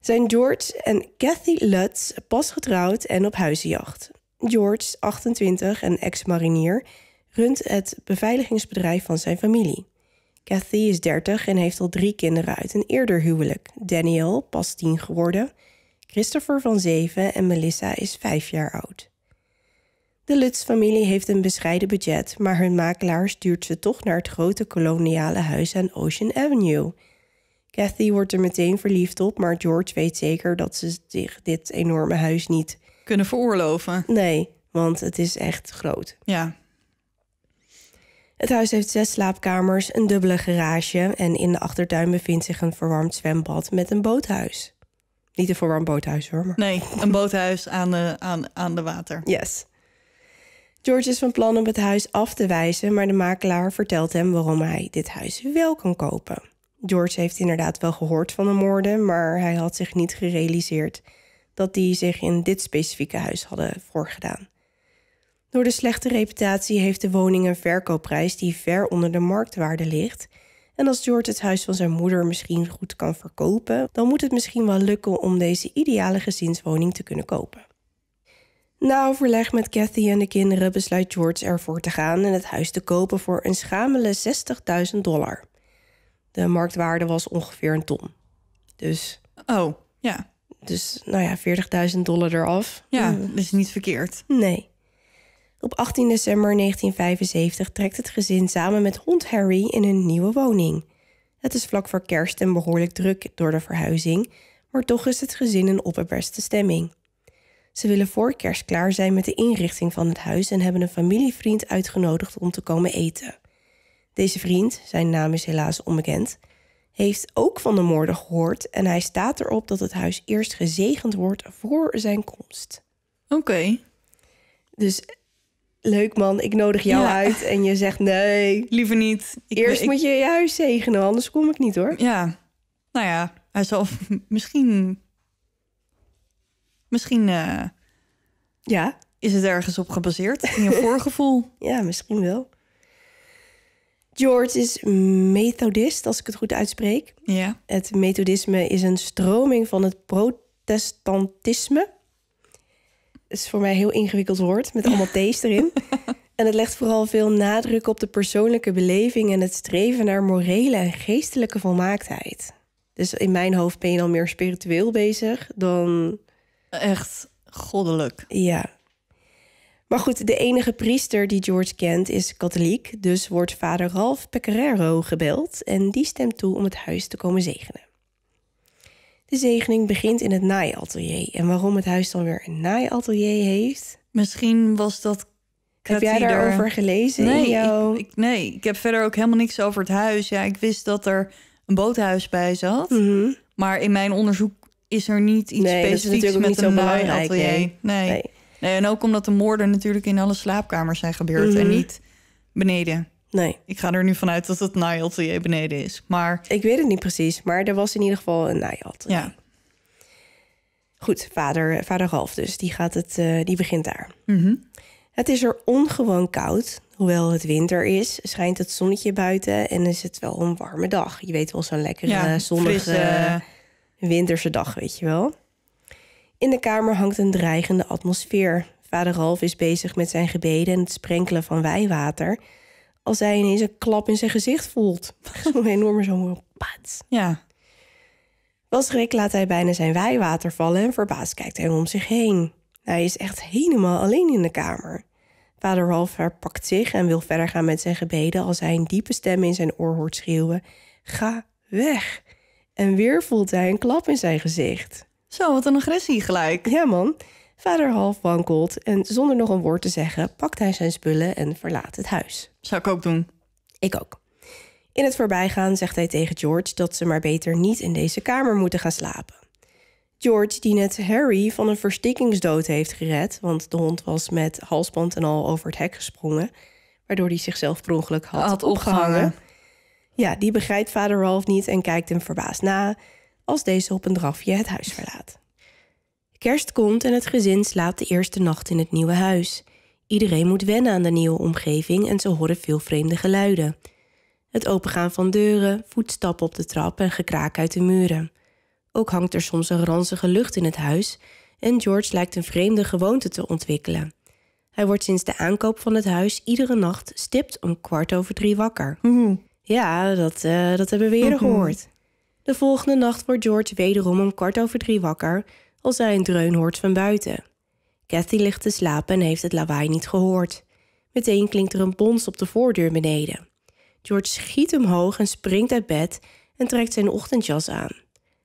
Zijn George en Kathy Lutz pas getrouwd en op huizenjacht. George, 28 en ex-marinier, runt het beveiligingsbedrijf van zijn familie. Kathy is 30 en heeft al drie kinderen uit een eerder huwelijk. Daniel, pas 10 geworden, Christopher van 7 en Melissa is 5 jaar oud. De Lutz-familie heeft een bescheiden budget, maar hun makelaar stuurt ze toch naar het grote koloniale huis aan Ocean Avenue. Kathy wordt er meteen verliefd op, maar George weet zeker dat ze zich dit enorme huis niet kunnen veroorloven. Nee, want het is echt groot. Ja. Het huis heeft zes slaapkamers, een dubbele garage en in de achtertuin bevindt zich een verwarmd zwembad met een boothuis. Niet een verwarmd boothuis hoor. Maar... Nee, een boothuis aan de, aan, aan de water. Yes. George is van plan om het huis af te wijzen, maar de makelaar vertelt hem waarom hij dit huis wel kan kopen. George heeft inderdaad wel gehoord van de moorden, maar hij had zich niet gerealiseerd dat die zich in dit specifieke huis hadden voorgedaan. Door de slechte reputatie heeft de woning een verkoopprijs die ver onder de marktwaarde ligt. En als George het huis van zijn moeder misschien goed kan verkopen, dan moet het misschien wel lukken om deze ideale gezinswoning te kunnen kopen. Na overleg met Kathy en de kinderen besluit George ervoor te gaan en het huis te kopen voor een schamele 60.000 dollar. De marktwaarde was ongeveer een ton. Dus. Oh, ja. Dus nou ja, 40.000 dollar eraf. Ja, mm. dat is niet verkeerd. Nee. Op 18 december 1975 trekt het gezin samen met hond Harry in een nieuwe woning. Het is vlak voor kerst en behoorlijk druk door de verhuizing, maar toch is het gezin in opperbeste stemming. Ze willen voor kerst klaar zijn met de inrichting van het huis en hebben een familievriend uitgenodigd om te komen eten. Deze vriend, zijn naam is helaas onbekend, heeft ook van de moorden gehoord en hij staat erop dat het huis eerst gezegend wordt voor zijn komst. Oké. Dus leuk man, ik nodig jou uit en je zegt nee. Liever niet. Ik eerst moet je je huis zegenen, anders kom ik niet hoor. Ja, nou ja, hij zal misschien... Misschien... Eh, ja. Is het ergens op gebaseerd? In je voorgevoel? ja, misschien wel. George is methodist, als ik het goed uitspreek. Ja. Het methodisme is een stroming van het protestantisme. Dat is voor mij een heel ingewikkeld woord, met allemaal T's erin. en het legt vooral veel nadruk op de persoonlijke beleving... en het streven naar morele en geestelijke volmaaktheid. Dus in mijn hoofd ben je al meer spiritueel bezig dan... Echt goddelijk. Ja, maar goed, de enige priester die George kent is katholiek, dus wordt vader Ralph Pecoraro gebeld en die stemt toe om het huis te komen zegenen. De zegening begint in het naaiatelier. En waarom het huis dan weer een naaiatelier heeft? Misschien was dat. Heb jij daarover gelezen? Nee, in ik, nee, ik heb verder ook helemaal niks over het huis. Ja, ik wist dat er een boothuis bij zat. Mhm. Maar in mijn onderzoek is er niet iets nee, specifieks met een naaiatelier. nee en ook omdat de moorden natuurlijk in alle slaapkamers zijn gebeurd en mhm. niet beneden. Nee. Ik ga er nu vanuit dat het naaiatelier beneden is. Maar... Ik weet het niet precies, maar er was in ieder geval een naaiatelier. Ja. Goed, vader, vader Half, dus, die, gaat het, eh, die begint daar. Mhm. Het is er ongewoon koud. Hoewel het winter is, schijnt het zonnetje buiten en is het wel een warme dag. Je weet wel, zo'n lekkere zonnige winterse dag, weet je wel. In de kamer hangt een dreigende atmosfeer. Vader Ralf is bezig met zijn gebeden en het sprenkelen van wijwater. Als hij ineens een klap in zijn gezicht voelt. Zo'n enorme zomer, pats. Ja. Was schrik laat hij bijna zijn wijwater vallen en verbaasd kijkt hij om zich heen. Hij is echt helemaal alleen in de kamer. Vader Ralf herpakt zich en wil verder gaan met zijn gebeden als hij een diepe stem in zijn oor hoort schreeuwen: Ga weg! En weer voelt hij een klap in zijn gezicht. Zo, wat een agressie gelijk. Ja, man. Vader half wankelt en zonder nog een woord te zeggen pakt hij zijn spullen en verlaat het huis. Zou ik ook doen. Ik ook. In het voorbijgaan zegt hij tegen George dat ze maar beter niet in deze kamer moeten gaan slapen. George, die net Harry van een verstikkingsdood heeft gered, want de hond was met halsband en al over het hek gesprongen, waardoor hij zichzelf per ongeluk had, had opgehangen. opgehangen. Ja, die begrijpt vader Ralph niet en kijkt hem verbaasd na als deze op een drafje het huis verlaat. Kerst komt en het gezin slaapt de eerste nacht in het nieuwe huis. Iedereen moet wennen aan de nieuwe omgeving en ze horen veel vreemde geluiden. Het opengaan van deuren, voetstappen op de trap en gekraak uit de muren. Ook hangt er soms een ranzige lucht in het huis en George lijkt een vreemde gewoonte te ontwikkelen. Hij wordt sinds de aankoop van het huis iedere nacht stipt om kwart over drie wakker. Mhm. Ja, dat, eh, dat hebben we eerder mhm. gehoord. De volgende nacht wordt George wederom om kwart over drie wakker als hij een dreun hoort van buiten. Kathy ligt te slapen en heeft het lawaai niet gehoord. Meteen klinkt er een bons op de voordeur beneden. George schiet omhoog en springt uit bed en trekt zijn ochtendjas aan.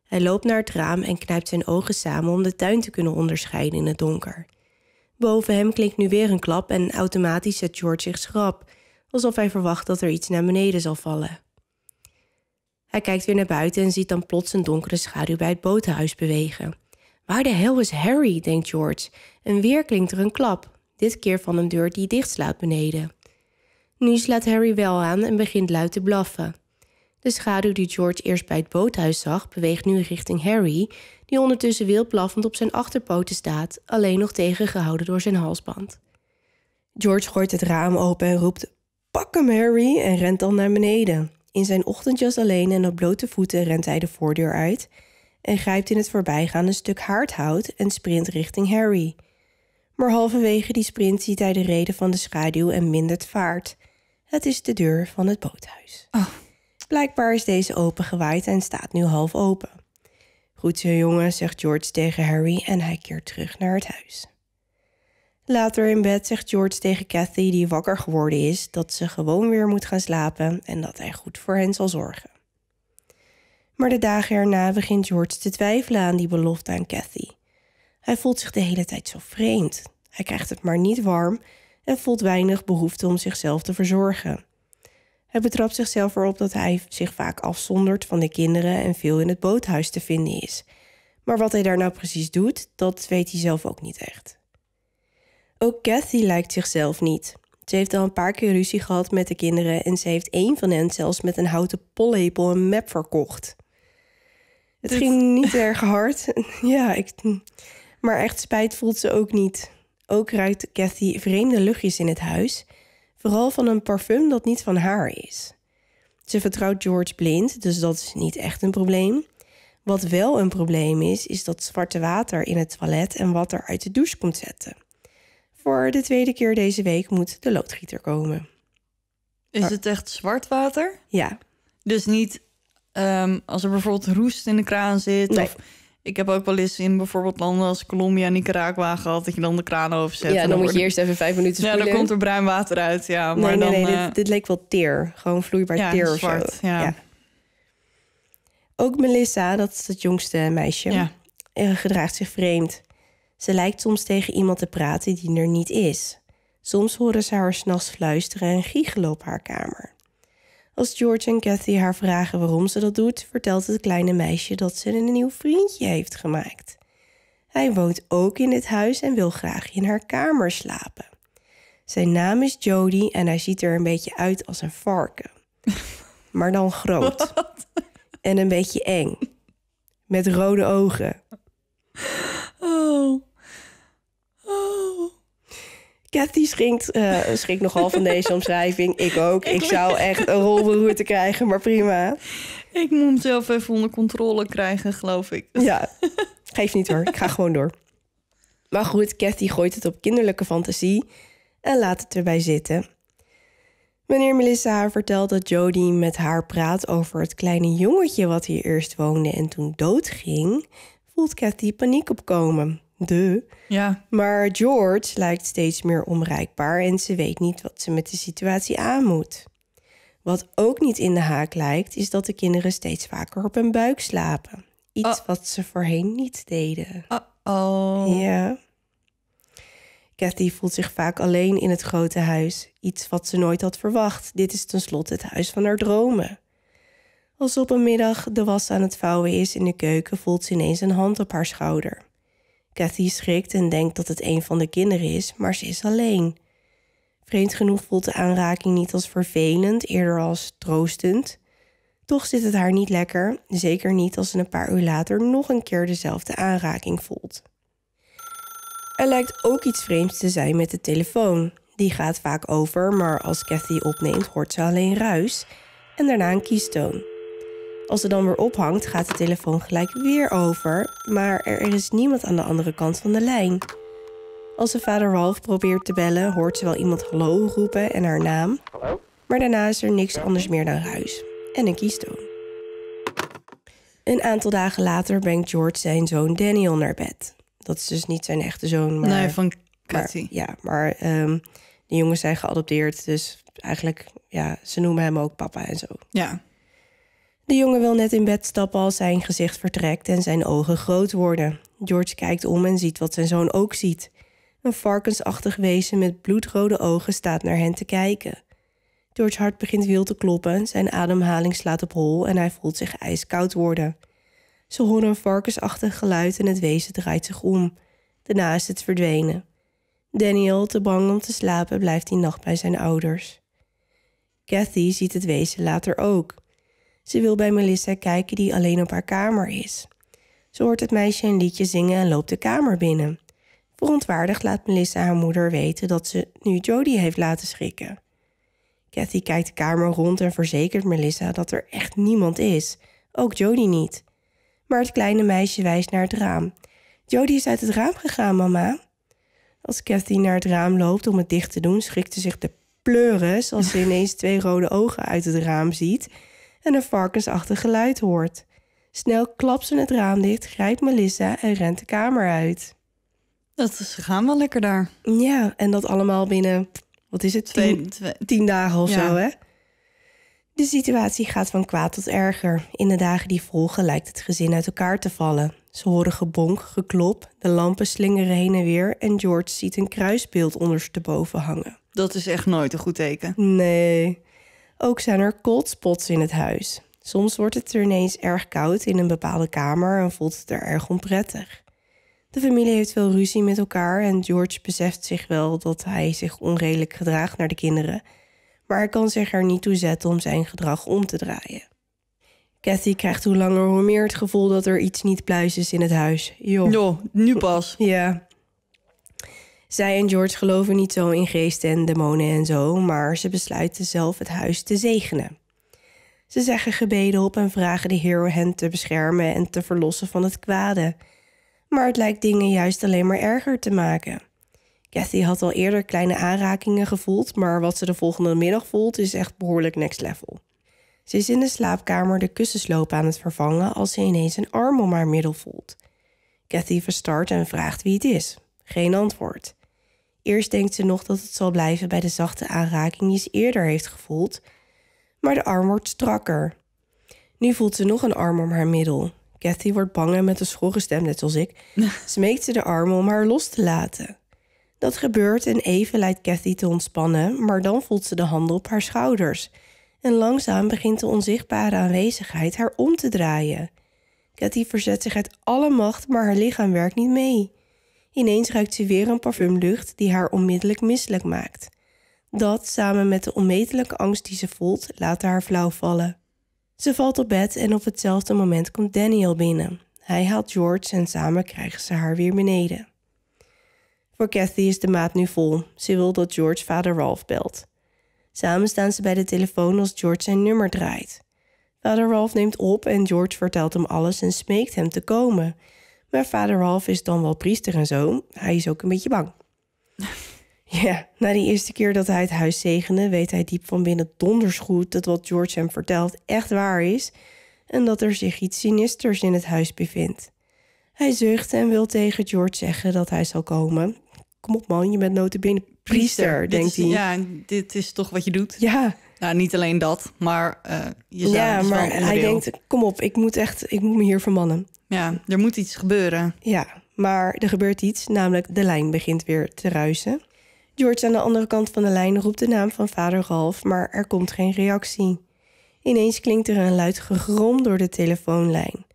Hij loopt naar het raam en knijpt zijn ogen samen om de tuin te kunnen onderscheiden in het donker. Boven hem klinkt nu weer een klap en automatisch zet George zich schrap, alsof hij verwacht dat er iets naar beneden zal vallen. Hij kijkt weer naar buiten en ziet dan plots een donkere schaduw bij het botenhuis bewegen. Waar de hel is Harry, denkt George. En weer klinkt er een klap, dit keer van een deur die dichtslaat beneden. Nu slaat Harry wel aan en begint luid te blaffen. De schaduw die George eerst bij het boothuis zag, beweegt nu richting Harry, die ondertussen wildblaffend op zijn achterpoten staat, alleen nog tegengehouden door zijn halsband. George gooit het raam open en roept: Pak hem, Harry, en rent dan naar beneden. In zijn ochtendjas alleen en op blote voeten rent hij de voordeur uit en grijpt in het voorbijgaan een stuk haardhout en sprint richting Harry. Maar halverwege die sprint ziet hij de reden van de schaduw en mindert vaart. Het is de deur van het boothuis. Oh. Blijkbaar is deze opengewaaid en staat nu half open. Goed zo, jongen, zegt George tegen Harry en hij keert terug naar het huis. Later in bed zegt George tegen Kathy, die wakker geworden is, dat ze gewoon weer moet gaan slapen en dat hij goed voor hen zal zorgen. Maar de dagen erna begint George te twijfelen aan die belofte aan Kathy. Hij voelt zich de hele tijd zo vreemd. Hij krijgt het maar niet warm en voelt weinig behoefte om zichzelf te verzorgen. Hij betrapt zichzelf erop dat hij zich vaak afzondert van de kinderen en veel in het boothuis te vinden is. Maar wat hij daar nou precies doet, dat weet hij zelf ook niet echt. Ook Kathy lijkt zichzelf niet. Ze heeft al een paar keer ruzie gehad met de kinderen en ze heeft één van hen zelfs met een houten pollepel een map verkocht. Het ging niet erg hard. ja, ik... maar echt spijt voelt ze ook niet. Ook ruikt Kathy vreemde luchtjes in het huis, vooral van een parfum dat niet van haar is. Ze vertrouwt George blind, dus dat is niet echt een probleem. Wat wel een probleem is, is dat zwarte water in het toilet en wat er uit de douche komt zetten. Voor de tweede keer deze week moet de loodgieter komen. Is ah. het echt zwart water? Ja. Dus niet ehm, als er bijvoorbeeld roest in de kraan zit. Nee. ik heb ook wel eens in bijvoorbeeld landen als Colombia en Nicaragua gehad dat je dan de kraan overzet. Ja, dan, moet je eerst even vijf minuten spoelen. Ja, dan komt er bruin water uit. Ja, maar nee, nee, nee, eh, dit, leek wel teer. Gewoon vloeibaar teer of zwart, zo. Ja. ja. Ook Melissa, dat is het jongste meisje, ja. Eh, gedraagt zich vreemd. Ze lijkt soms tegen iemand te praten die er niet is. Soms horen ze haar s'nachts fluisteren en giechelen op haar kamer. Als George en Kathy haar vragen waarom ze dat doet, vertelt het kleine meisje dat ze een nieuw vriendje heeft gemaakt. Hij woont ook in het huis en wil graag in haar kamer slapen. Zijn naam is Jody en hij ziet er een beetje uit als een varken. Maar dan groot. En een beetje eng. Met rode ogen. Oh. Kathy schrikt, eh, schrikt nogal van deze omschrijving. Ik ook. Ik, zou echt een rolberoerte krijgen, maar prima. Ik moet hem zelf even onder controle krijgen, geloof ik. Ja, geef niet hoor. Ik ga gewoon door. Maar goed, Kathy gooit het op kinderlijke fantasie en laat het erbij zitten. Wanneer Melissa vertelt dat Jody met haar praat over het kleine jongetje wat hier eerst woonde en toen doodging, voelt Kathy paniek opkomen. De. Ja. Maar George lijkt steeds meer onbereikbaar en ze weet niet wat ze met de situatie aan moet. Wat ook niet in de haak lijkt, is dat de kinderen steeds vaker op hun buik slapen. Iets oh. wat ze voorheen niet deden. oh. Ja. Kathy voelt zich vaak alleen in het grote huis. Iets wat ze nooit had verwacht. Dit is tenslotte het huis van haar dromen. Als op een middag de was aan het vouwen is in de keuken, voelt ze ineens een hand op haar schouder. Kathy schrikt en denkt dat het een van de kinderen is, maar ze is alleen. Vreemd genoeg voelt de aanraking niet als vervelend, eerder als troostend. Toch zit het haar niet lekker, zeker niet als ze een paar uur later nog een keer dezelfde aanraking voelt. Er lijkt ook iets vreemds te zijn met de telefoon. Die gaat vaak over, maar als Kathy opneemt hoort ze alleen ruis en daarna een kiestoon. Als ze dan weer ophangt, gaat de telefoon gelijk weer over, maar er is niemand aan de andere kant van de lijn. Als ze vader Ralph probeert te bellen, hoort ze wel iemand hallo roepen en haar naam. Maar daarna is er niks anders meer dan huis en een kiestoon. Een aantal dagen later brengt George zijn zoon Daniel naar bed. Dat is dus niet zijn echte zoon, maar... Nee, van Cathy. ja, maar ehm, de jongens zijn geadopteerd, dus eigenlijk... Ja, ze noemen hem ook papa en zo. Ja. De jongen wil net in bed stappen als zijn gezicht vertrekt en zijn ogen groot worden. George kijkt om en ziet wat zijn zoon ook ziet. Een varkensachtig wezen met bloedrode ogen staat naar hen te kijken. George's hart begint wild te kloppen, zijn ademhaling slaat op hol en hij voelt zich ijskoud worden. Ze horen een varkensachtig geluid en het wezen draait zich om. Daarna is het verdwenen. Daniel, te bang om te slapen, blijft die nacht bij zijn ouders. Kathy ziet het wezen later ook. Ze wil bij Melissa kijken die alleen op haar kamer is. Ze hoort het meisje een liedje zingen en loopt de kamer binnen. Verontwaardigd laat Melissa haar moeder weten dat ze nu Jody heeft laten schrikken. Kathy kijkt de kamer rond en verzekert Melissa dat er echt niemand is, ook Jody niet. Maar het kleine meisje wijst naar het raam. Jody is uit het raam gegaan, mama. Als Kathy naar het raam loopt om het dicht te doen, schrikt ze zich de pleuris als ze ineens twee rode ogen uit het raam ziet en een varkensachtig geluid hoort. Snel klapt ze het raam dicht, grijpt Melissa en rent de kamer uit. Dat is, ze gaan wel lekker daar. Ja, en dat allemaal binnen, wat is het, twee, tien, dagen of zo, hè? De situatie gaat van kwaad tot erger. In de dagen die volgen lijkt het gezin uit elkaar te vallen. Ze horen gebonk, geklop, de lampen slingeren heen en weer en George ziet een kruisbeeld ondersteboven hangen. Dat is echt nooit een goed teken. Nee. Ook zijn er cold spots in het huis. Soms wordt het er ineens erg koud in een bepaalde kamer en voelt het er erg onprettig. De familie heeft veel ruzie met elkaar en George beseft zich wel dat hij zich onredelijk gedraagt naar de kinderen, maar hij kan zich er niet toe zetten om zijn gedrag om te draaien. Kathy krijgt hoe langer hoe meer het gevoel dat er iets niet pluis is in het huis. Joh, jo, nu pas. Ja. Zij en George geloven niet zo in geesten en demonen en zo, maar ze besluiten zelf het huis te zegenen. Ze zeggen gebeden op en vragen de Heer hen te beschermen en te verlossen van het kwade. Maar het lijkt dingen juist alleen maar erger te maken. Kathy had al eerder kleine aanrakingen gevoeld, maar wat ze de volgende middag voelt is echt behoorlijk next level. Ze is in de slaapkamer de kussensloop aan het vervangen als ze ineens een arm om haar middel voelt. Kathy verstart en vraagt wie het is. Geen antwoord. Eerst denkt ze nog dat het zal blijven bij de zachte aanraking die ze eerder heeft gevoeld, maar de arm wordt strakker. Nu voelt ze nog een arm om haar middel. Kathy wordt bang en met een schorre stem, net als ik, smeekt ze de armen om haar los te laten. Dat gebeurt en even lijkt Kathy te ontspannen, maar dan voelt ze de handen op haar schouders. En langzaam begint de onzichtbare aanwezigheid haar om te draaien. Kathy verzet zich uit alle macht, maar haar lichaam werkt niet mee. Ineens ruikt ze weer een parfumlucht die haar onmiddellijk misselijk maakt. Dat, samen met de onmetelijke angst die ze voelt, laat haar flauw vallen. Ze valt op bed en op hetzelfde moment komt Daniel binnen. Hij haalt George en samen krijgen ze haar weer beneden. Voor Kathy is de maat nu vol. Ze wil dat George vader Ralph belt. Samen staan ze bij de telefoon als George zijn nummer draait. Vader Ralph neemt op en George vertelt hem alles en smeekt hem te komen. Mijn vader Ralph is dan wel priester en zo. Hij is ook een beetje bang. ja, na die eerste keer dat hij het huis zegende, weet hij diep van binnen donders goed dat wat George hem vertelt echt waar is en dat er zich iets sinisters in het huis bevindt. Hij zucht en wil tegen George zeggen dat hij zal komen. Kom op man, je bent nooit priester, priester denkt hij. Ja, dit is toch wat je doet? Ja. Nou, niet alleen dat, maar uh, je Ja, dus maar hij denkt, kom op, ik moet echt, ik moet me hier vermannen. Ja, er moet iets gebeuren. Ja, maar er gebeurt iets, namelijk de lijn begint weer te ruisen. George aan de andere kant van de lijn roept de naam van vader Ralf, maar er komt geen reactie. Ineens klinkt er een luid gegrom door de telefoonlijn.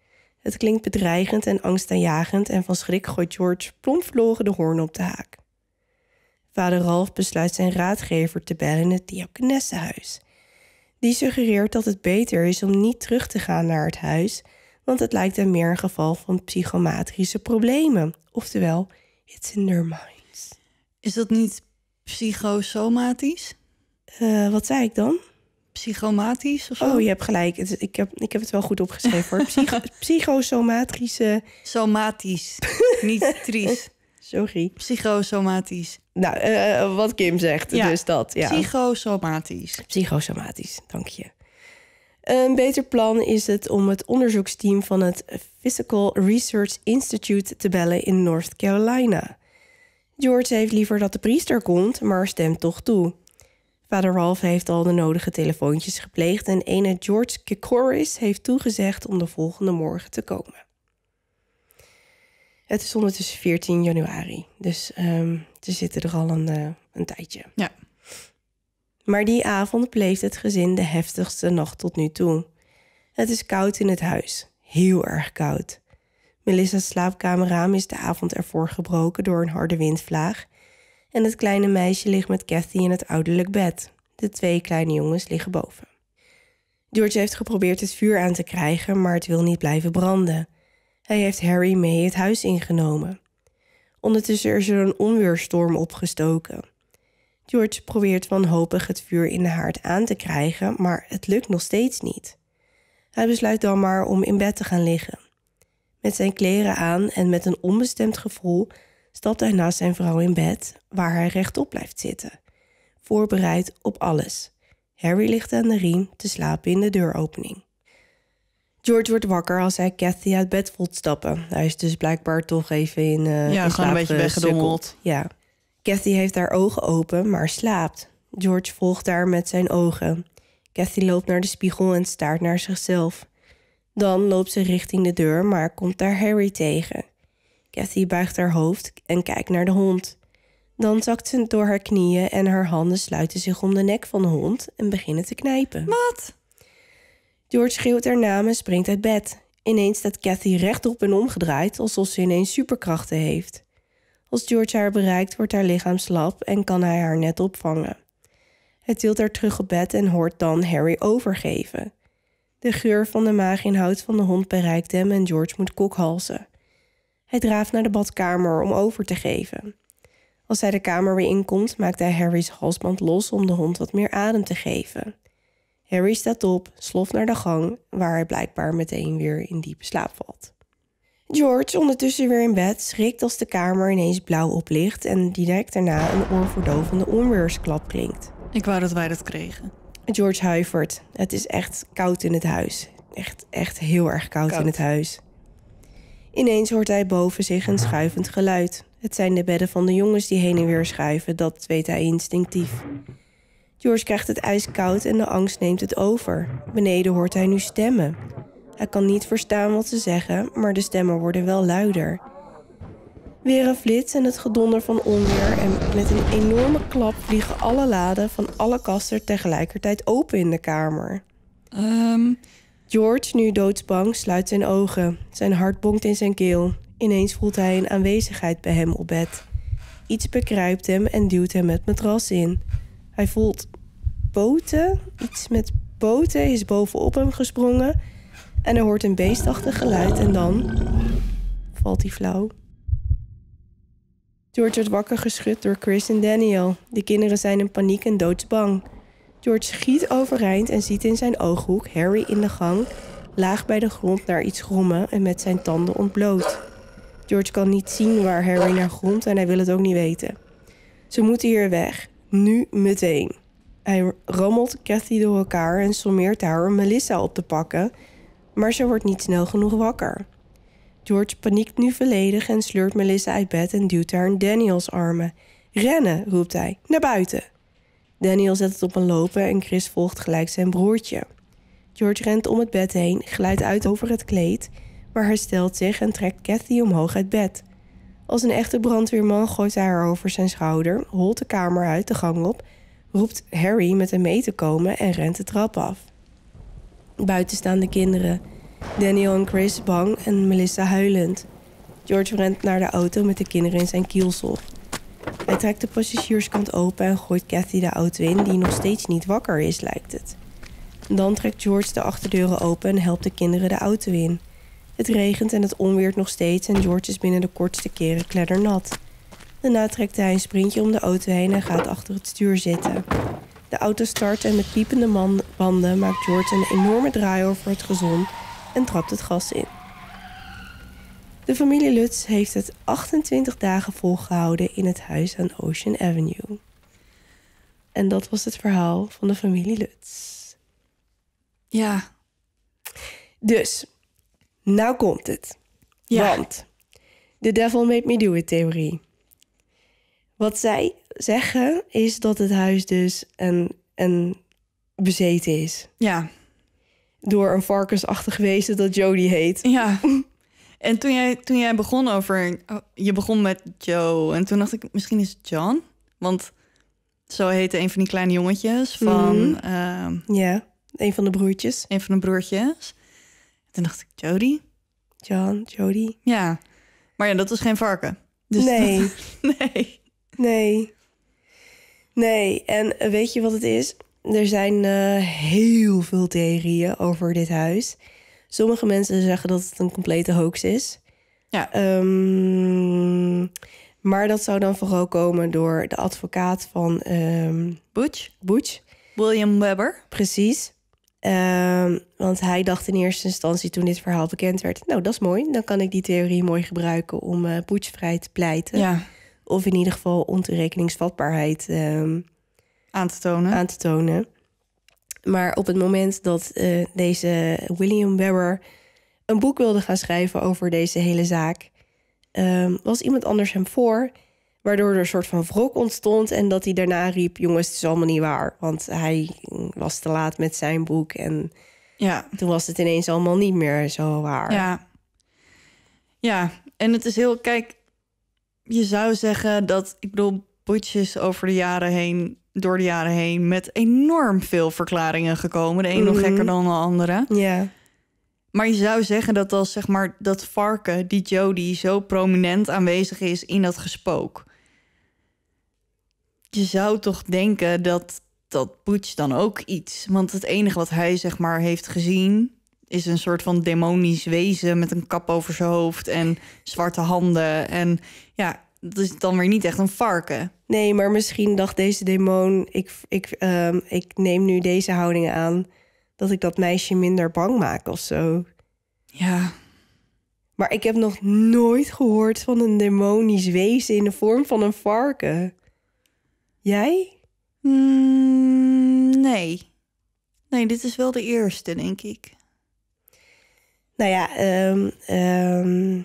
Het klinkt bedreigend en angstaanjagend en van schrik gooit George plomp verloren de hoorn op de haak. Vader Ralf besluit zijn raadgever te bellen in het diakonessenhuis. Die suggereert dat het beter is om niet terug te gaan naar het huis want het lijkt hem meer een geval van psychomatrische problemen. Oftewel, it's in their minds. Is dat niet psychosomatisch? Eh, wat zei ik dan? Psychomatisch of Oh, je hebt gelijk. Ik heb, ik heb het wel goed opgeschreven hoor. Psycho psychosomatische... Eh. Somatisch, niet triest. Sorry. Psychosomatisch. Nou, eh, wat Kim zegt, dus dat. Ja. Psychosomatisch. Psychosomatisch, dank je. Een beter plan is het om het onderzoeksteam van het Physical Research Institute te bellen in North Carolina. George heeft liever dat de priester komt, maar stemt toch toe. Vader Ralph heeft al de nodige telefoontjes gepleegd en ene George Kikoris heeft toegezegd om de volgende morgen te komen. Het is ondertussen 14 januari, dus um, ehm, ze zitten er al een, eh, een tijdje. Ja. Maar die avond bleef het gezin de heftigste nacht tot nu toe. Het is koud in het huis, heel erg koud. Melissa's slaapkamerraam is de avond ervoor gebroken door een harde windvlaag. En het kleine meisje ligt met Cathy in het ouderlijk bed. De twee kleine jongens liggen boven. George heeft geprobeerd het vuur aan te krijgen, maar het wil niet blijven branden. Hij heeft Harry mee het huis ingenomen. Ondertussen is er een onweerstorm opgestoken. George probeert wanhopig het vuur in de haard aan te krijgen, maar het lukt nog steeds niet. Hij besluit dan maar om in bed te gaan liggen. Met zijn kleren aan en met een onbestemd gevoel stapt hij naast zijn vrouw in bed, waar hij rechtop blijft zitten, voorbereid op alles. Harry ligt aan de riem te slapen in de deuropening. George wordt wakker als hij Cathy uit bed voelt stappen. Hij is dus blijkbaar toch even in. Uh, ja, gewoon een beetje weggedommeld. Ja. Kathy heeft haar ogen open, maar slaapt. George volgt haar met zijn ogen. Kathy loopt naar de spiegel en staart naar zichzelf. Dan loopt ze richting de deur, maar komt daar Harry tegen. Kathy buigt haar hoofd en kijkt naar de hond. Dan zakt ze door haar knieën en haar handen sluiten zich om de nek van de hond en beginnen te knijpen. Wat? George schreeuwt haar naam en springt uit bed. Ineens staat Kathy rechtop en omgedraaid, alsof ze ineens superkrachten heeft. Als George haar bereikt, wordt haar lichaam slap en kan hij haar net opvangen. Hij tilt haar terug op bed en hoort dan Harry overgeven. De geur van de maaginhoud van de hond bereikt hem en George moet kokhalzen. Hij draaft naar de badkamer om over te geven. Als hij de kamer weer inkomt, maakt hij Harry's halsband los om de hond wat meer adem te geven. Harry staat op, sloft naar de gang, waar hij blijkbaar meteen weer in diepe slaap valt. George, ondertussen weer in bed, schrikt als de kamer ineens blauw oplicht en direct daarna een oorverdovende onweersklap klinkt. Ik wou dat wij dat kregen. George huivert. Het is echt koud in het huis. Echt, echt heel erg koud, in het huis. Ineens hoort hij boven zich een schuivend geluid. Het zijn de bedden van de jongens die heen en weer schuiven, dat weet hij instinctief. George krijgt het ijs koud en de angst neemt het over. Beneden hoort hij nu stemmen. Hij kan niet verstaan wat ze zeggen, maar de stemmen worden wel luider. Weer een flits en het gedonder van onweer en met een enorme klap vliegen alle laden van alle kasten tegelijkertijd open in de kamer. Ehm. George, nu doodsbang, sluit zijn ogen. Zijn hart bonkt in zijn keel. Ineens voelt hij een aanwezigheid bij hem op bed. Iets bekruipt hem en duwt hem het matras in. Hij voelt poten. Iets met poten is bovenop hem gesprongen en er hoort een beestachtig geluid en dan valt hij flauw. George wordt wakker geschud door Chris en Daniel. De kinderen zijn in paniek en doodsbang. George schiet overeind en ziet in zijn ooghoek Harry in de gang, laag bij de grond naar iets grommen en met zijn tanden ontbloot. George kan niet zien waar Harry naar grond, en hij wil het ook niet weten. Ze moeten hier weg, nu meteen. Hij rommelt Kathy door elkaar en sommeert haar om Melissa op te pakken, maar ze wordt niet snel genoeg wakker. George paniekt nu volledig en sleurt Melissa uit bed en duwt haar in Daniels armen. Rennen, roept hij, naar buiten. Daniel zet het op een lopen en Chris volgt gelijk zijn broertje. George rent om het bed heen, glijdt uit over het kleed, maar herstelt zich en trekt Kathy omhoog uit bed. Als een echte brandweerman gooit hij haar over zijn schouder, holt de kamer uit de gang op, roept Harry met hem mee te komen en rent de trap af. Buitenstaande kinderen. Daniel en Chris bang en Melissa huilend. George rent naar de auto met de kinderen in zijn kielsel. Hij trekt de passagierskant open en gooit Kathy de auto in, die nog steeds niet wakker is, lijkt het. Dan trekt George de achterdeuren open en helpt de kinderen de auto in. Het regent en het onweert nog steeds en George is binnen de kortste keren kleddernat. Daarna trekt hij een sprintje om de auto heen en gaat achter het stuur zitten. De auto start en met piepende banden maakt George een enorme draai over het gezond en trapt het gas in. De familie Lutz heeft het 28 dagen volgehouden in het huis aan Ocean Avenue. En dat was het verhaal van de familie Lutz. Ja. Dus, nou komt het. Ja. Want, de devil made me do it theorie. Wat zij zeggen is dat het huis dus een, een bezeten is. Ja. Door een varkensachtig wezen dat Jody heet. Ja. En toen jij, toen jij begon over... Oh, je begon met Joe. En toen dacht ik, misschien is het John. Want zo heette een van die kleine jongetjes van... Mhm. Ehm, ja, een van de broertjes. Een van de broertjes. En toen dacht ik, Jody? John, Jody. Ja. Maar ja, dat was geen varken. Dus nee. nee. Nee. Nee, en weet je wat het is? Er zijn eh, heel veel theorieën over dit huis. Sommige mensen zeggen dat het een complete hoax is. Ja. Ehm, maar dat zou dan vooral komen door de advocaat van um, Butch. Butch. William Webber. Precies. Ehm, want hij dacht in eerste instantie toen dit verhaal bekend werd... nou, dat is mooi, dan kan ik die theorie mooi gebruiken om uh, Butch vrij te pleiten. Ja. Of in ieder geval ontoerekeningsvatbaarheid um, aan, te tonen. aan te tonen. Maar op het moment dat eh, deze William Weber een boek wilde gaan schrijven over deze hele zaak, ehm, was iemand anders hem voor. Waardoor er een soort van wrok ontstond en dat hij daarna riep: Jongens, het is allemaal niet waar. Want hij was te laat met zijn boek en ja. toen was het ineens allemaal niet meer zo waar. Ja, ja. en het is heel, kijk, je zou zeggen dat, ik bedoel, Butch is over de jaren heen, door de jaren heen, met enorm veel verklaringen gekomen. De een nog mhm. gekker dan de andere. Ja. Maar je zou zeggen dat als zeg maar dat varken, die Jody zo prominent aanwezig is in dat gespook. Je zou toch denken dat dat Butch dan ook iets. Want het enige wat hij zeg maar heeft gezien is een soort van demonisch wezen met een kap over zijn hoofd en zwarte handen. En ja, dat is dan weer niet echt een varken. Nee, maar misschien dacht deze demon, ik, ik, ehm, ik neem nu deze houdingen aan, dat ik dat meisje minder bang maak of zo. Ja. Maar ik heb nog nooit gehoord van een demonisch wezen in de vorm van een varken. Jij? Mm, nee. Nee, dit is wel de eerste, denk ik. Nou ja, ehm, ehm,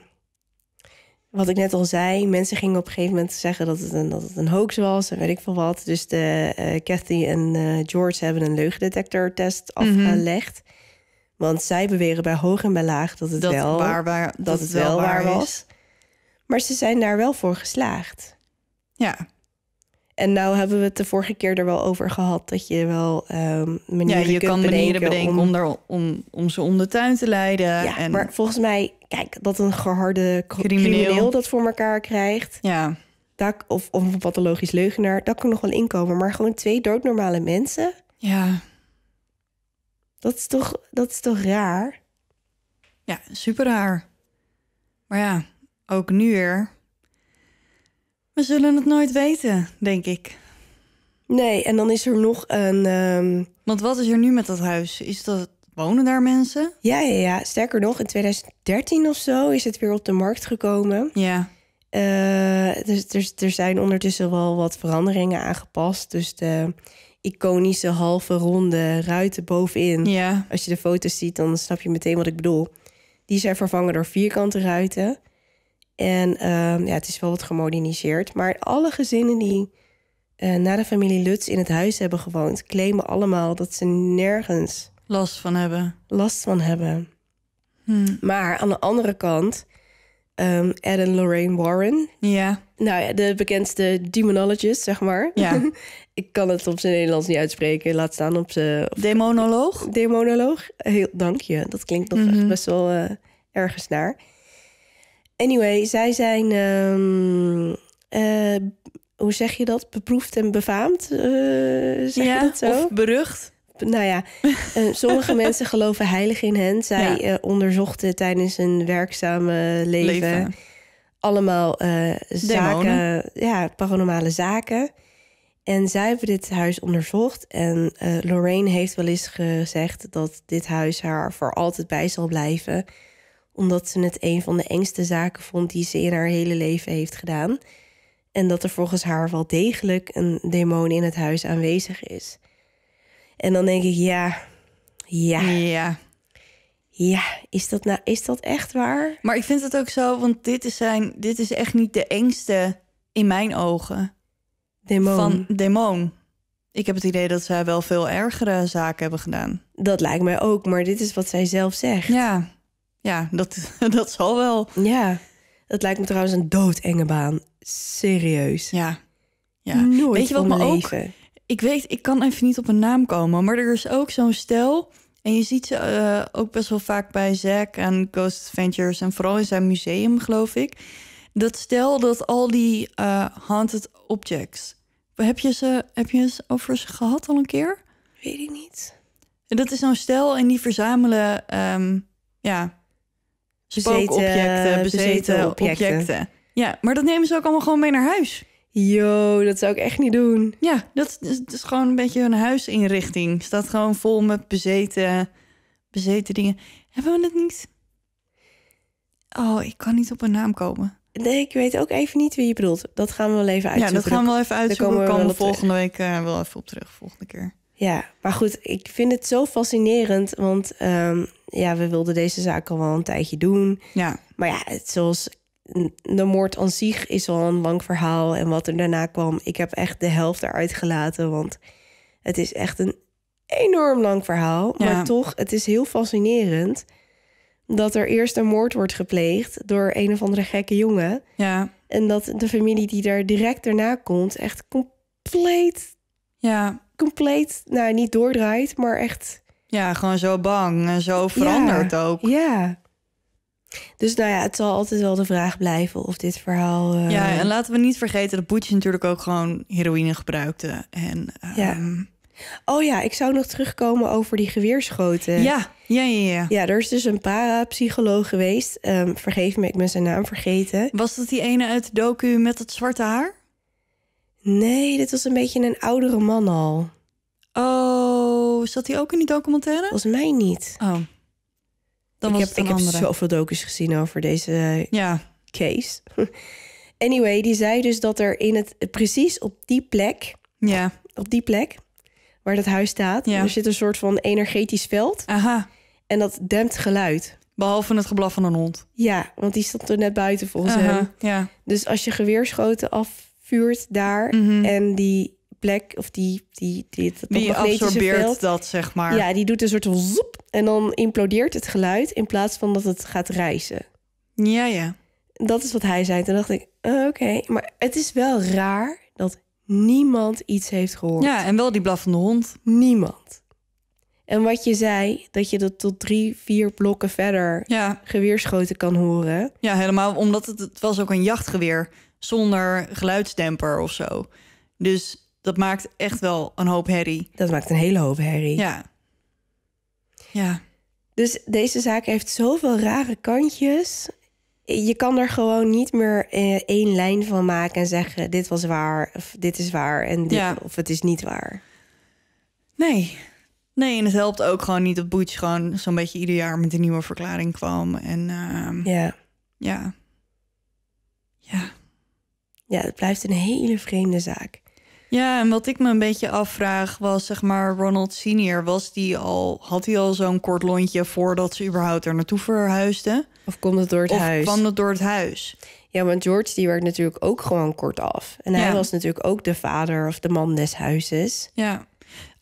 wat ik net al zei, mensen gingen op een gegeven moment zeggen dat het een, dat het een hoax was en weet ik veel wat. Dus de, Kathy eh, en eh, George hebben een leugendetectortest mhm. afgelegd. Want zij beweren bij hoog en bij laag dat het, wel, waar, waar, dat, het wel, waar was. Maar ze zijn daar wel voor geslaagd. Ja. En nou hebben we het de vorige keer er wel over gehad dat je wel um, manieren ja, je kan bedenken manieren bedenken om, om, om, om, ze om de tuin te leiden. en... maar volgens mij, kijk, dat een geharde crimineel, crimineel dat voor elkaar krijgt. Ja. Dat, of, of een pathologisch leugenaar, dat kan nog wel inkomen. Maar gewoon twee doodnormale mensen. Ja. Dat is toch, dat is toch raar? Ja, super raar. Maar ja, ook nu weer we zullen het nooit weten, denk ik. Nee, en dan is er nog een. Ehm, Want wat is er nu met dat huis? Is dat wonen daar mensen? Ja, ja, ja. Sterker nog, in 2013 of zo is het weer op de markt gekomen. Ja. Eh, dus er zijn ondertussen wel wat veranderingen aangepast. Dus de iconische halve ronde ruiten bovenin. Ja. Als je de foto's ziet, dan snap je meteen wat ik bedoel. Die zijn vervangen door vierkante ruiten. En ehm, ja, het is wel wat gemoderniseerd. Maar alle gezinnen die uh, eh, na de familie Lutz in het huis hebben gewoond, claimen allemaal dat ze nergens last van hebben. Last van hebben. Hmm. Maar aan de andere kant, um, Ed en Lorraine Warren. Ja. Nou ja, de bekendste demonologist, zeg maar. Ja. Ik kan het op zijn Nederlands niet uitspreken. Laat staan op zijn... Demonoloog? Demonoloog. Heel, dank je. Dat klinkt nog mhm. echt best wel eh, ergens naar. Anyway, zij zijn, ehm, eh, hoe zeg je dat? Beproefd en befaamd. Uh, zeg ja, je dat zo? Of berucht. Nou ja, eh, sommige mensen geloven heilig in hen. Zij onderzochten tijdens hun werkzame leven, leven. allemaal zaken, ja, paranormale zaken. En zij hebben dit huis onderzocht. En Lorraine heeft wel eens gezegd dat dit huis haar voor altijd bij zal blijven omdat ze het een van de engste zaken vond die ze in haar hele leven heeft gedaan. En dat er volgens haar wel degelijk een demon in het huis aanwezig is. En dan denk ik, ja, ja. Ja. is dat, nou, is dat echt waar? Maar ik vind het ook zo, want dit is, zijn, dit is echt niet de engste in mijn ogen. Demon. Van demon. Ik heb het idee dat zij wel veel ergere zaken hebben gedaan. Dat lijkt mij ook, maar dit is wat zij zelf zegt. Ja ja, dat, dat zal wel. Ja, dat lijkt me trouwens een doodenge baan. Serieus. Ja. ja. Nooit weet je wat me ook... Ik weet, ik kan even niet op een naam komen, maar er is ook zo'n stel... En je ziet ze eh, ook best wel vaak bij Zack en Ghost Adventures... en vooral in zijn museum, geloof ik. Dat stel dat al die eh, haunted objects... Heb je, ze, heb je eens over ze gehad al een keer? Weet ik niet. En dat is zo'n stel en die verzamelen... Ehm, ja, spookobjecten, bezeten, bezeten objecten. Ja, maar dat nemen ze ook allemaal gewoon mee naar huis. Yo, dat zou ik echt niet doen. Ja, dat is, gewoon een beetje een huisinrichting. Staat gewoon vol met bezeten, bezeten dingen. Hebben we dat niet? Oh, ik kan niet op een naam komen. Nee, ik weet ook even niet wie je bedoelt. Dat gaan we wel even uitzoeken. Ja, dat gaan we wel even uitzoeken. komen we, volgende week eh, wel even op terug, volgende keer. Ja, maar goed, ik vind het zo fascinerend, want ehm, ja, we wilden deze zaak al wel een tijdje doen. Ja. Maar ja, het, zoals de moord aan zich is al een lang verhaal. En wat er daarna kwam, ik heb echt de helft eruit gelaten. Want het is echt een enorm lang verhaal. Maar toch, het is heel fascinerend dat er eerst een moord wordt gepleegd door een of andere gekke jongen. Ja. En dat de familie die daar direct daarna komt, echt compleet. Ja. Compleet, nou niet doordraait, maar echt ja, gewoon zo bang en zo veranderd ook. Ja. Dus nou ja, het zal altijd wel de vraag blijven of dit verhaal. Eh, ja, en laten we niet vergeten dat Boetje natuurlijk ook gewoon heroïne gebruikte. En, ja. Ehm, oh ja, ik zou nog terugkomen over die geweerschoten. Ja, ja, ja. Ja, ja er is dus een parapsycholoog geweest. Ehm, vergeef me, ik ben zijn naam vergeten. Was dat die ene uit de docu met het zwarte haar? Nee, dit was een beetje een oudere man al. Oh, was oh, zat hij ook in die documentaire? Volgens mij niet. Oh. Dan ik heb, ik andere. heb zoveel docus gezien over deze ja. case. anyway, die zei dus dat er in het precies op die plek, ja. op die plek waar dat huis staat, ja. er zit een soort van energetisch veld. Aha. En dat dempt geluid. Behalve het geblaf van een hond. Ja, want die stond er net buiten volgens hem. Ja. Dus als je geweerschoten afvuurt daar mhm. en die plek of die die die, die, absorbeert dat zeg maar. Ja, die doet een soort zoep en dan implodeert het geluid in plaats van dat het gaat reizen. Ja, ja. Dat is wat hij zei. Toen dacht ik, oh, oké, maar het is wel raar dat niemand iets heeft gehoord. Ja, en wel die blaffende hond. Niemand. En wat je zei, dat je dat tot drie, vier blokken verder ja. geweerschoten kan horen. Ja, helemaal omdat het, het was ook een jachtgeweer zonder geluidsdemper of zo. Dus dat maakt echt wel een hoop herrie. Dat maakt een hele hoop herrie. Ja. Ja. Dus deze zaak heeft zoveel rare kantjes. Je kan er gewoon niet meer eh, één lijn van maken en zeggen: dit was waar, of dit is waar, en dit, ja. of het is niet waar. Nee. Nee, en het helpt ook gewoon niet dat Boetje gewoon zo'n beetje ieder jaar met een nieuwe verklaring kwam. En ehm, ja. Ja. Ja. Ja, het blijft een hele vreemde zaak. Ja, en wat ik me een beetje afvraag was, zeg maar, Ronald Senior, was die al, had hij al zo'n kort lontje voordat ze überhaupt er naartoe verhuisden? Of kwam het door het of huis? Kwam het door het huis? Ja, want George die werd natuurlijk ook gewoon kort af. En hij was natuurlijk ook de vader of de man des huizes. Ja,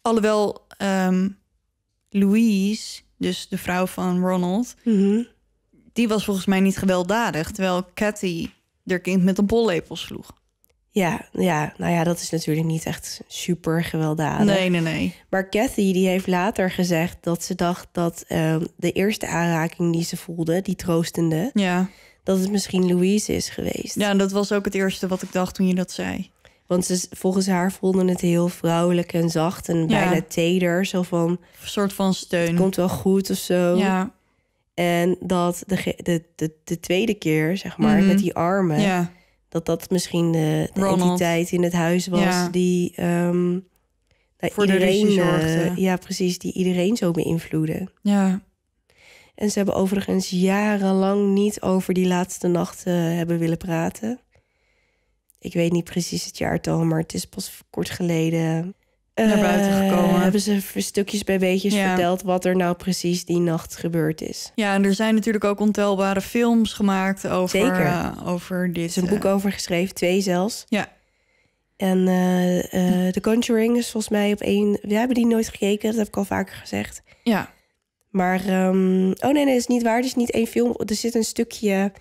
alhoewel ehm, Louise, dus de vrouw van Ronald, mhm. die was volgens mij niet gewelddadig, terwijl Cathy haar kind met de bollepel sloeg. Ja, ja, nou ja, dat is natuurlijk niet echt super gewelddadig. Nee, nee, nee. Maar Kathy die heeft later gezegd dat ze dacht dat ehm, de eerste aanraking die ze voelde, die troostende, ja. dat het misschien Louise is geweest. Ja, en dat was ook het eerste wat ik dacht toen je dat zei. Want ze, volgens haar voelde het heel vrouwelijk en zacht en bijna teder. Zo van... Een soort van steun. komt wel goed of zo. Ja. En dat de, de, de, tweede keer, zeg maar, mhm. met die armen... Ja dat dat misschien de, de entiteit in het huis was die um, voor iedereen, uh, ja, precies, die iedereen zo beïnvloedde. Ja. En ze hebben overigens jarenlang niet over die laatste nacht eh, hebben willen praten. Ik weet niet precies het jaartal, maar het is pas kort geleden naar buiten eh, gekomen. hebben ze stukjes bij beetjes verteld wat er nou precies die nacht gebeurd is. Ja, en er zijn natuurlijk ook ontelbare films gemaakt over, Zeker. Eh, over dit. Er een boek eh, over geschreven, twee zelfs. Ja. En The Conjuring is volgens mij op één... We hebben die nooit gekeken, dat heb ik al vaker gezegd. Ja. Maar, ehm, oh nee, nee, dat is niet waar. Er is niet één film. Er zit een stukje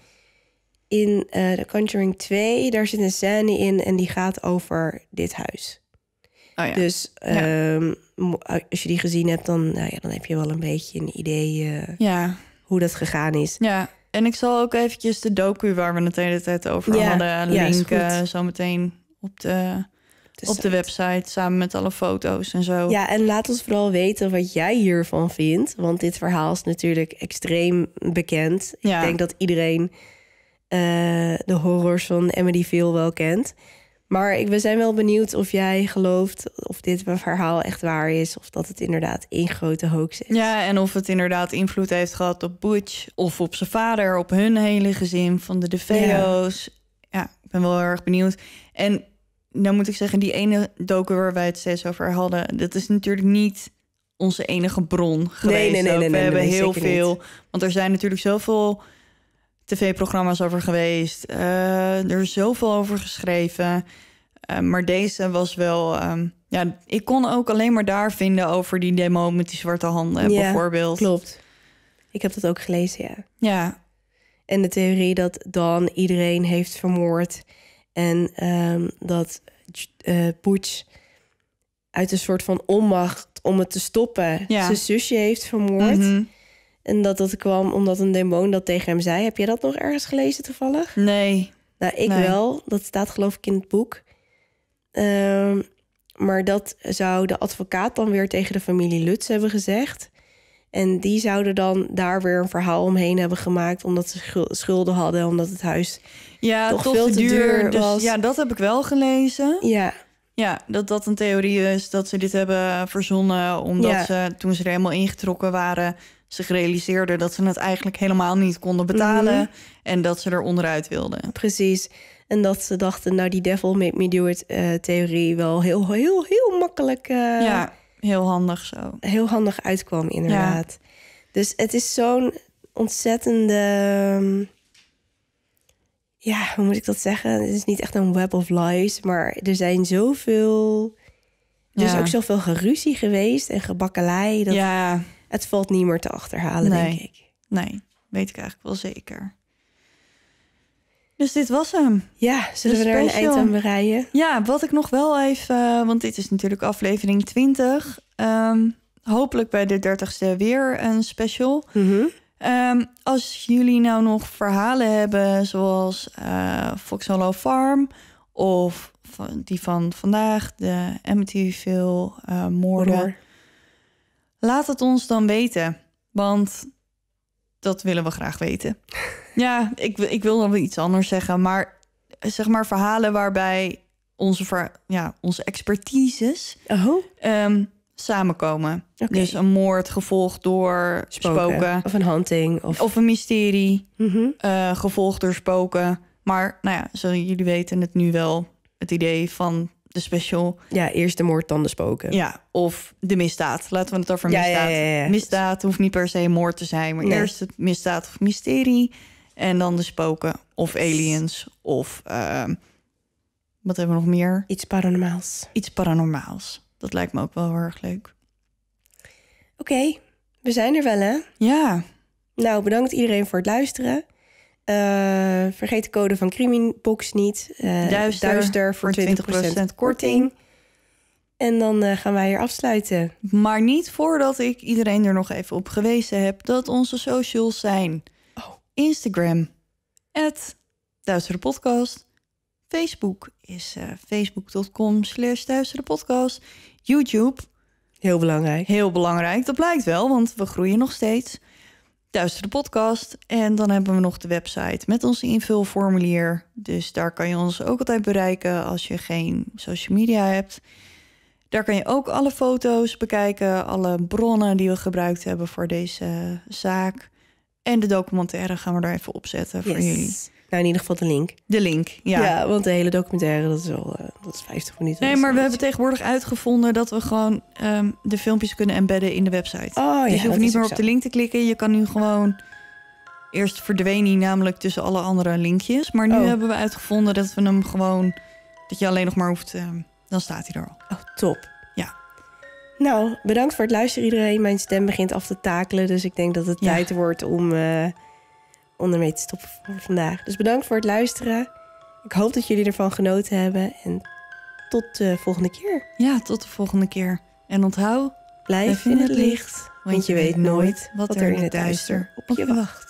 in The Conjuring 2. Daar zit een scène in en die gaat over dit huis. Oh dus ehm, eh, als je die gezien hebt, dan, nou ja, dan heb je wel een beetje een idee eh, ja. hoe dat gegaan is. Ja, en ik zal ook eventjes de docu waar we het de hele tijd over ja. hadden linken zometeen op de, op de website samen met alle foto's en zo. Ja, en laat ons vooral weten wat jij hiervan vindt, want dit verhaal is natuurlijk extreem bekend. Ik denk dat iedereen eh, de horrors van Emily Veel wel kent. Maar ik, we zijn wel benieuwd of jij gelooft of dit verhaal echt waar is. Of dat het inderdaad één grote hoax is. Ja, en of het inderdaad invloed heeft gehad op Butch. Of op zijn vader, op hun hele gezin van de De Ja. ja, ik ben wel erg benieuwd. En dan moet ik zeggen, die ene docu waar wij het steeds over hadden... dat is natuurlijk niet onze enige bron geweest. Nee, nee, nee. nee, we hebben heel veel... Want er zijn natuurlijk zoveel tv-programma's over geweest. Eh, er is zoveel over geschreven. Eh, maar deze was wel. Ehm, ja, ik kon ook alleen maar daar vinden over die demo met die zwarte handen ja, bijvoorbeeld. Klopt. Ik heb dat ook gelezen, ja. Ja. En de theorie dat Dan iedereen heeft vermoord. En ehm, dat eh, Poets uit een soort van onmacht om het te stoppen ja. zijn zusje heeft vermoord. Mhm. En dat dat kwam omdat een demon dat tegen hem zei. Heb je dat nog ergens gelezen toevallig? Nee. Nou, ik wel. Dat staat geloof ik in het boek. Ehm, maar dat zou de advocaat dan weer tegen de familie Lutz hebben gezegd. En die zouden dan daar weer een verhaal omheen hebben gemaakt. Omdat ze schulden hadden. Omdat het huis ja, toch, veel te duur, dus was. Dus, ja, dat heb ik wel gelezen. Ja. Ja, dat dat een theorie is. Dat ze dit hebben verzonnen. Omdat ze toen ze er helemaal ingetrokken waren zich realiseerden dat ze het eigenlijk helemaal niet konden betalen mhm. en dat ze er onderuit wilden. Precies. En dat ze dachten, nou die devil Made me do it eh, theorie wel heel, heel, heel makkelijk. Eh, ja, heel handig zo. Heel handig uitkwam inderdaad. Dus het is zo'n ontzettende... Ehm, ja, hoe moet ik dat zeggen? Het is niet echt een web of lies, maar er zijn zoveel... Er is ook zoveel geruzie geweest en gebakkelei. Dat... Ja, het valt niet meer te achterhalen, denk ik. Nee, weet ik eigenlijk wel zeker. Dus dit was hem. Ja, zullen we er een eind aan bereiden? Ja, wat ik nog wel even... Eh, want dit is natuurlijk aflevering 20. Ehm, hopelijk bij de 30ste weer een special. Mhm. Ehm, als jullie nou nog verhalen hebben... zoals eh, Fox Hollow Farm... of die van vandaag, de MTV uh, eh, moorden... Laat het ons dan weten, want dat willen we graag weten. ja, ik, ik wil dan weer iets anders zeggen, maar zeg maar verhalen waarbij onze, ver, ja, onze expertises oh. ehm, samenkomen. Dus een moord gevolgd door spoken. Of een hunting. Of, of een mysterie mhm. eh, gevolgd door spoken. Maar nou ja, zoals jullie weten het nu wel, het idee van de special. Ja, eerst de moord, dan de spoken. Ja, of de misdaad. Laten we het over ja, misdaad. misdaad hoeft niet per se moord te zijn, maar eerst het misdaad of mysterie. En dan de spoken of aliens of ehm, wat hebben we nog meer? Iets paranormaals. Iets paranormaals. Dat lijkt me ook wel heel erg leuk. Oké, we zijn er wel hè? Ja. Nou, bedankt iedereen voor het luisteren. Eh, vergeet de code van Box niet. Eh, duister, voor 20%, korting. En dan eh, gaan wij hier afsluiten. Maar niet voordat ik iedereen er nog even op gewezen heb dat onze socials zijn: oh. Instagram, @duisterpodcast, Duistere Podcast. Facebook is facebook.com slash Duistere Podcast. YouTube. Heel belangrijk. Heel belangrijk, dat blijkt wel, want we groeien nog steeds. Luister de podcast en dan hebben we nog de website met ons invulformulier. Dus daar kan je ons ook altijd bereiken als je geen social media hebt. Daar kan je ook alle foto's bekijken, alle bronnen die we gebruikt hebben voor deze zaak. En de documentaire gaan we daar even opzetten voor jullie. Nou, in ieder geval de link. De link, ja. Ja, want de hele documentaire, dat is al eh, dat is 50 minuten. Nee, maar we hebben tegenwoordig uitgevonden dat we gewoon ehm, de filmpjes kunnen embedden in de website. Oh, dus ja, je hoeft niet meer op de link te klikken. Je kan nu gewoon... Eerst verdween hij namelijk tussen alle andere linkjes. Maar nu oh. hebben we uitgevonden dat we hem gewoon... Dat je alleen nog maar hoeft... Ehm, dan staat hij er al. Oh, top. Ja. Nou, bedankt voor het luisteren iedereen. Mijn stem begint af te takelen, dus ik denk dat het tijd wordt om eh, om ermee te stoppen voor vandaag. Dus bedankt voor het luisteren. Ik hoop dat jullie ervan genoten hebben. En tot de volgende keer. Ja, tot de volgende keer. En onthoud, blijf, in, in het licht, want je weet nooit wat er in het duister op je wacht.